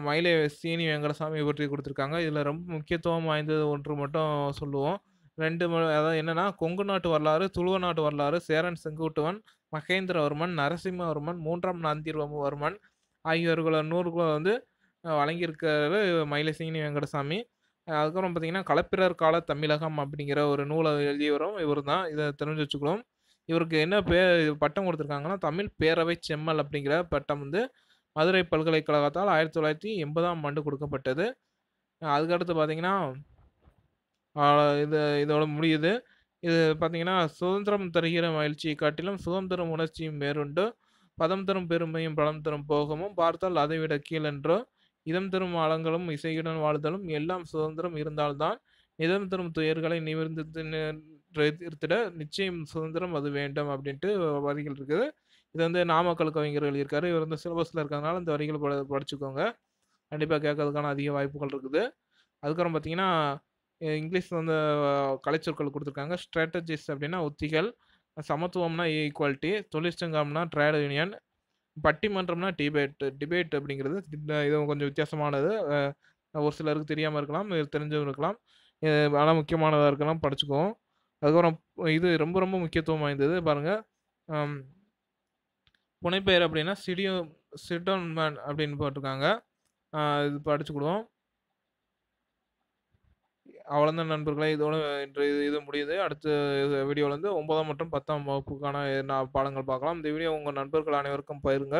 மயிலை சீனி வெங்கடசாமி பற்றி கொடுத்துருக்காங்க இதில் ரொம்ப முக்கியத்துவம் வாய்ந்தது ஒன்று மட்டும் சொல்லுவோம் ரெண்டு அதாவது என்னென்னா கொங்கு நாட்டு வரலாறு துளுவ நாட்டு வரலாறு சேரன் செங்குட்டுவன் மகேந்திரவர்மன் நரசிம்மவர்மன் மூன்றாம் நாந்திர்வர்மன் ஆகியோர்களை நூறுகளை வந்து வழங்கியிருக்கிறது மயிலசிங்கி வெங்கடசாமி. அதுக்கப்புறம் பார்த்தீங்கன்னா, "களப்பிரர் கால தமிழகம்" அப்படிங்கிற ஒரு நூலை எழுதியவரும் இவர் தான். இதை தெரிஞ்சு வச்சுக்கிறோம் இவருக்கு என்ன பே பட்டம் கொடுத்துருக்காங்கன்னா, "தமிழ் பேரவை செம்மல்" அப்படிங்கிற பட்டம் வந்து மதுரை பல்கலைக்கழகத்தால் ஆயிரத்தி தொள்ளாயிரத்தி எண்பதாம் ஆண்டு கொடுக்கப்பட்டது. அதுக்கடுத்து பார்த்தீங்கன்னா, இது இதோட முடியுது. இது பார்த்தீங்கன்னா, "சுதந்திரம் தருகிற மகிழ்ச்சியை காட்டிலும் சுதந்திரம் உணர்ச்சியும் வேறுண்டு. பதம் தரும் பெருமையும் பலம் தரும் போகமும் பார்த்தால் விட கீழென்றோ" இதம் தரும் அலங்களும் இசையுடன் வாழ்தலும் எல்லாம் சுதந்திரம் இருந்தால்தான் இதம் தரும் துயர்களை நிமிர்ந்து நிறுத்திட நிச்சயம் சுதந்திரம் அது வேண்டும் அப்படின்ட்டு வரிகள் இருக்குது இது வந்து நாமக்கல் கவிஞர்கள் இருக்காரு இவர் வந்து சிலபஸில் இருக்கிறதுனால இந்த வரிகள் படிச்சுக்கோங்க கண்டிப்பாக கேட்கறதுக்கான அதிக வாய்ப்புகள் இருக்குது அதுக்கப்புறம் பார்த்தீங்கன்னா இங்கிலீஷ் வந்து கலைச்சொற்கள் கொடுத்துருக்காங்க ஸ்ட்ராட்டஜிஸ் அப்படின்னா உத்திகள் சமத்துவம்னா ஈக்குவாலிட்டி தொழிற்சங்கம்னா ட்ரேட் யூனியன் பட்டிமன்றம்னா டிபேட் டிபேட் அப்படிங்கிறது இதுவும் கொஞ்சம் வித்தியாசமானது ஒரு சிலருக்கு தெரியாமல் இருக்கலாம் தெரிஞ்சவங்க இருக்கலாம் ஆனால் முக்கியமானதாக இருக்கலாம் படிச்சுக்குவோம் அதுக்கப்புறம் இது ரொம்ப ரொம்ப முக்கியத்துவம் வாய்ந்தது பாருங்கள் புனைப்பெயர் அப்படின்னா சிடியோ மேன் அப்படின்னு போட்டிருக்காங்க இது படிச்சுக்கிடுவோம் அவ்வளோதான் நண்பர்களே இதோட இன்று இது இது முடியுது அடுத்த வீடியோவில் வந்து ஒன்பதாம் மற்றும் பத்தாம் வகுப்புக்கான நான் பாடங்கள் பார்க்கலாம் இந்த வீடியோ உங்கள் நண்பர்கள் அனைவருக்கும் பயிருங்க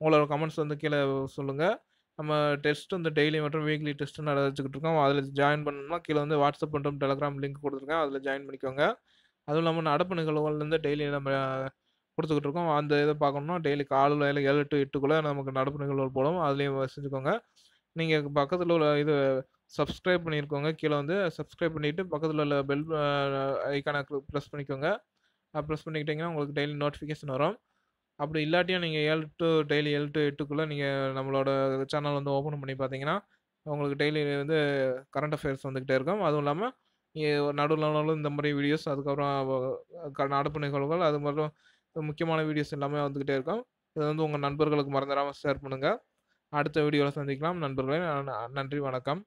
உங்களோட கமெண்ட்ஸ் வந்து கீழே சொல்லுங்கள் நம்ம டெஸ்ட் வந்து டெய்லி மற்றும் வீக்லி டெஸ்ட்டு நடந்துச்சுக்கிட்டு இருக்கோம் அதில் ஜாயின் பண்ணணும்னா கீழே வந்து வாட்ஸ்அப் மற்றும் டெலகிராம் லிங்க் கொடுத்துருக்கேன் அதில் ஜாயின் பண்ணிக்கோங்க அதுவும் இல்லாமல் நடப்பு நிகழ்வுகள்லேருந்து டெய்லி நம்ம கொடுத்துக்கிட்டு இருக்கோம் அந்த இதை பார்க்கணும்னா டெய்லி காலையில் ஏழு ஏழு டு எட்டுக்குள்ளே நமக்கு நடப்பு நிகழ்வுகள் போடும் அதுலேயும் செஞ்சுக்கோங்க நீங்கள் பக்கத்தில் உள்ள இது சப்ஸ்கிரைப் பண்ணியிருக்கோங்க கீழே வந்து சப்ஸ்கிரைப் பண்ணிவிட்டு பக்கத்தில் உள்ள பெல் ஐக்கானை ப்ரெஸ் பண்ணிக்கோங்க ப்ரெஸ் பண்ணிக்கிட்டிங்கன்னா உங்களுக்கு டெய்லி நோட்டிஃபிகேஷன் வரும் அப்படி இல்லாட்டியும் நீங்கள் ஏழு டு டெய்லி ஏழு டு எட்டுக்குள்ளே நீங்கள் நம்மளோட சேனல் வந்து ஓப்பன் பண்ணி பார்த்தீங்கன்னா உங்களுக்கு டெய்லி வந்து கரண்ட் அஃபேர்ஸ் வந்துக்கிட்டே இருக்கும் அதுவும் இல்லாமல் நடுவில் இந்த மாதிரி வீடியோஸ் அதுக்கப்புறம் நடப்பு நிகழ்வுகள் அது மட்டும் முக்கியமான வீடியோஸ் எல்லாமே வந்துக்கிட்டே இருக்கும் இது வந்து உங்கள் நண்பர்களுக்கு மறந்துடாமல் ஷேர் பண்ணுங்கள் அடுத்த வீடியோவில் சந்திக்கலாம் நண்பர்களே நன்றி வணக்கம்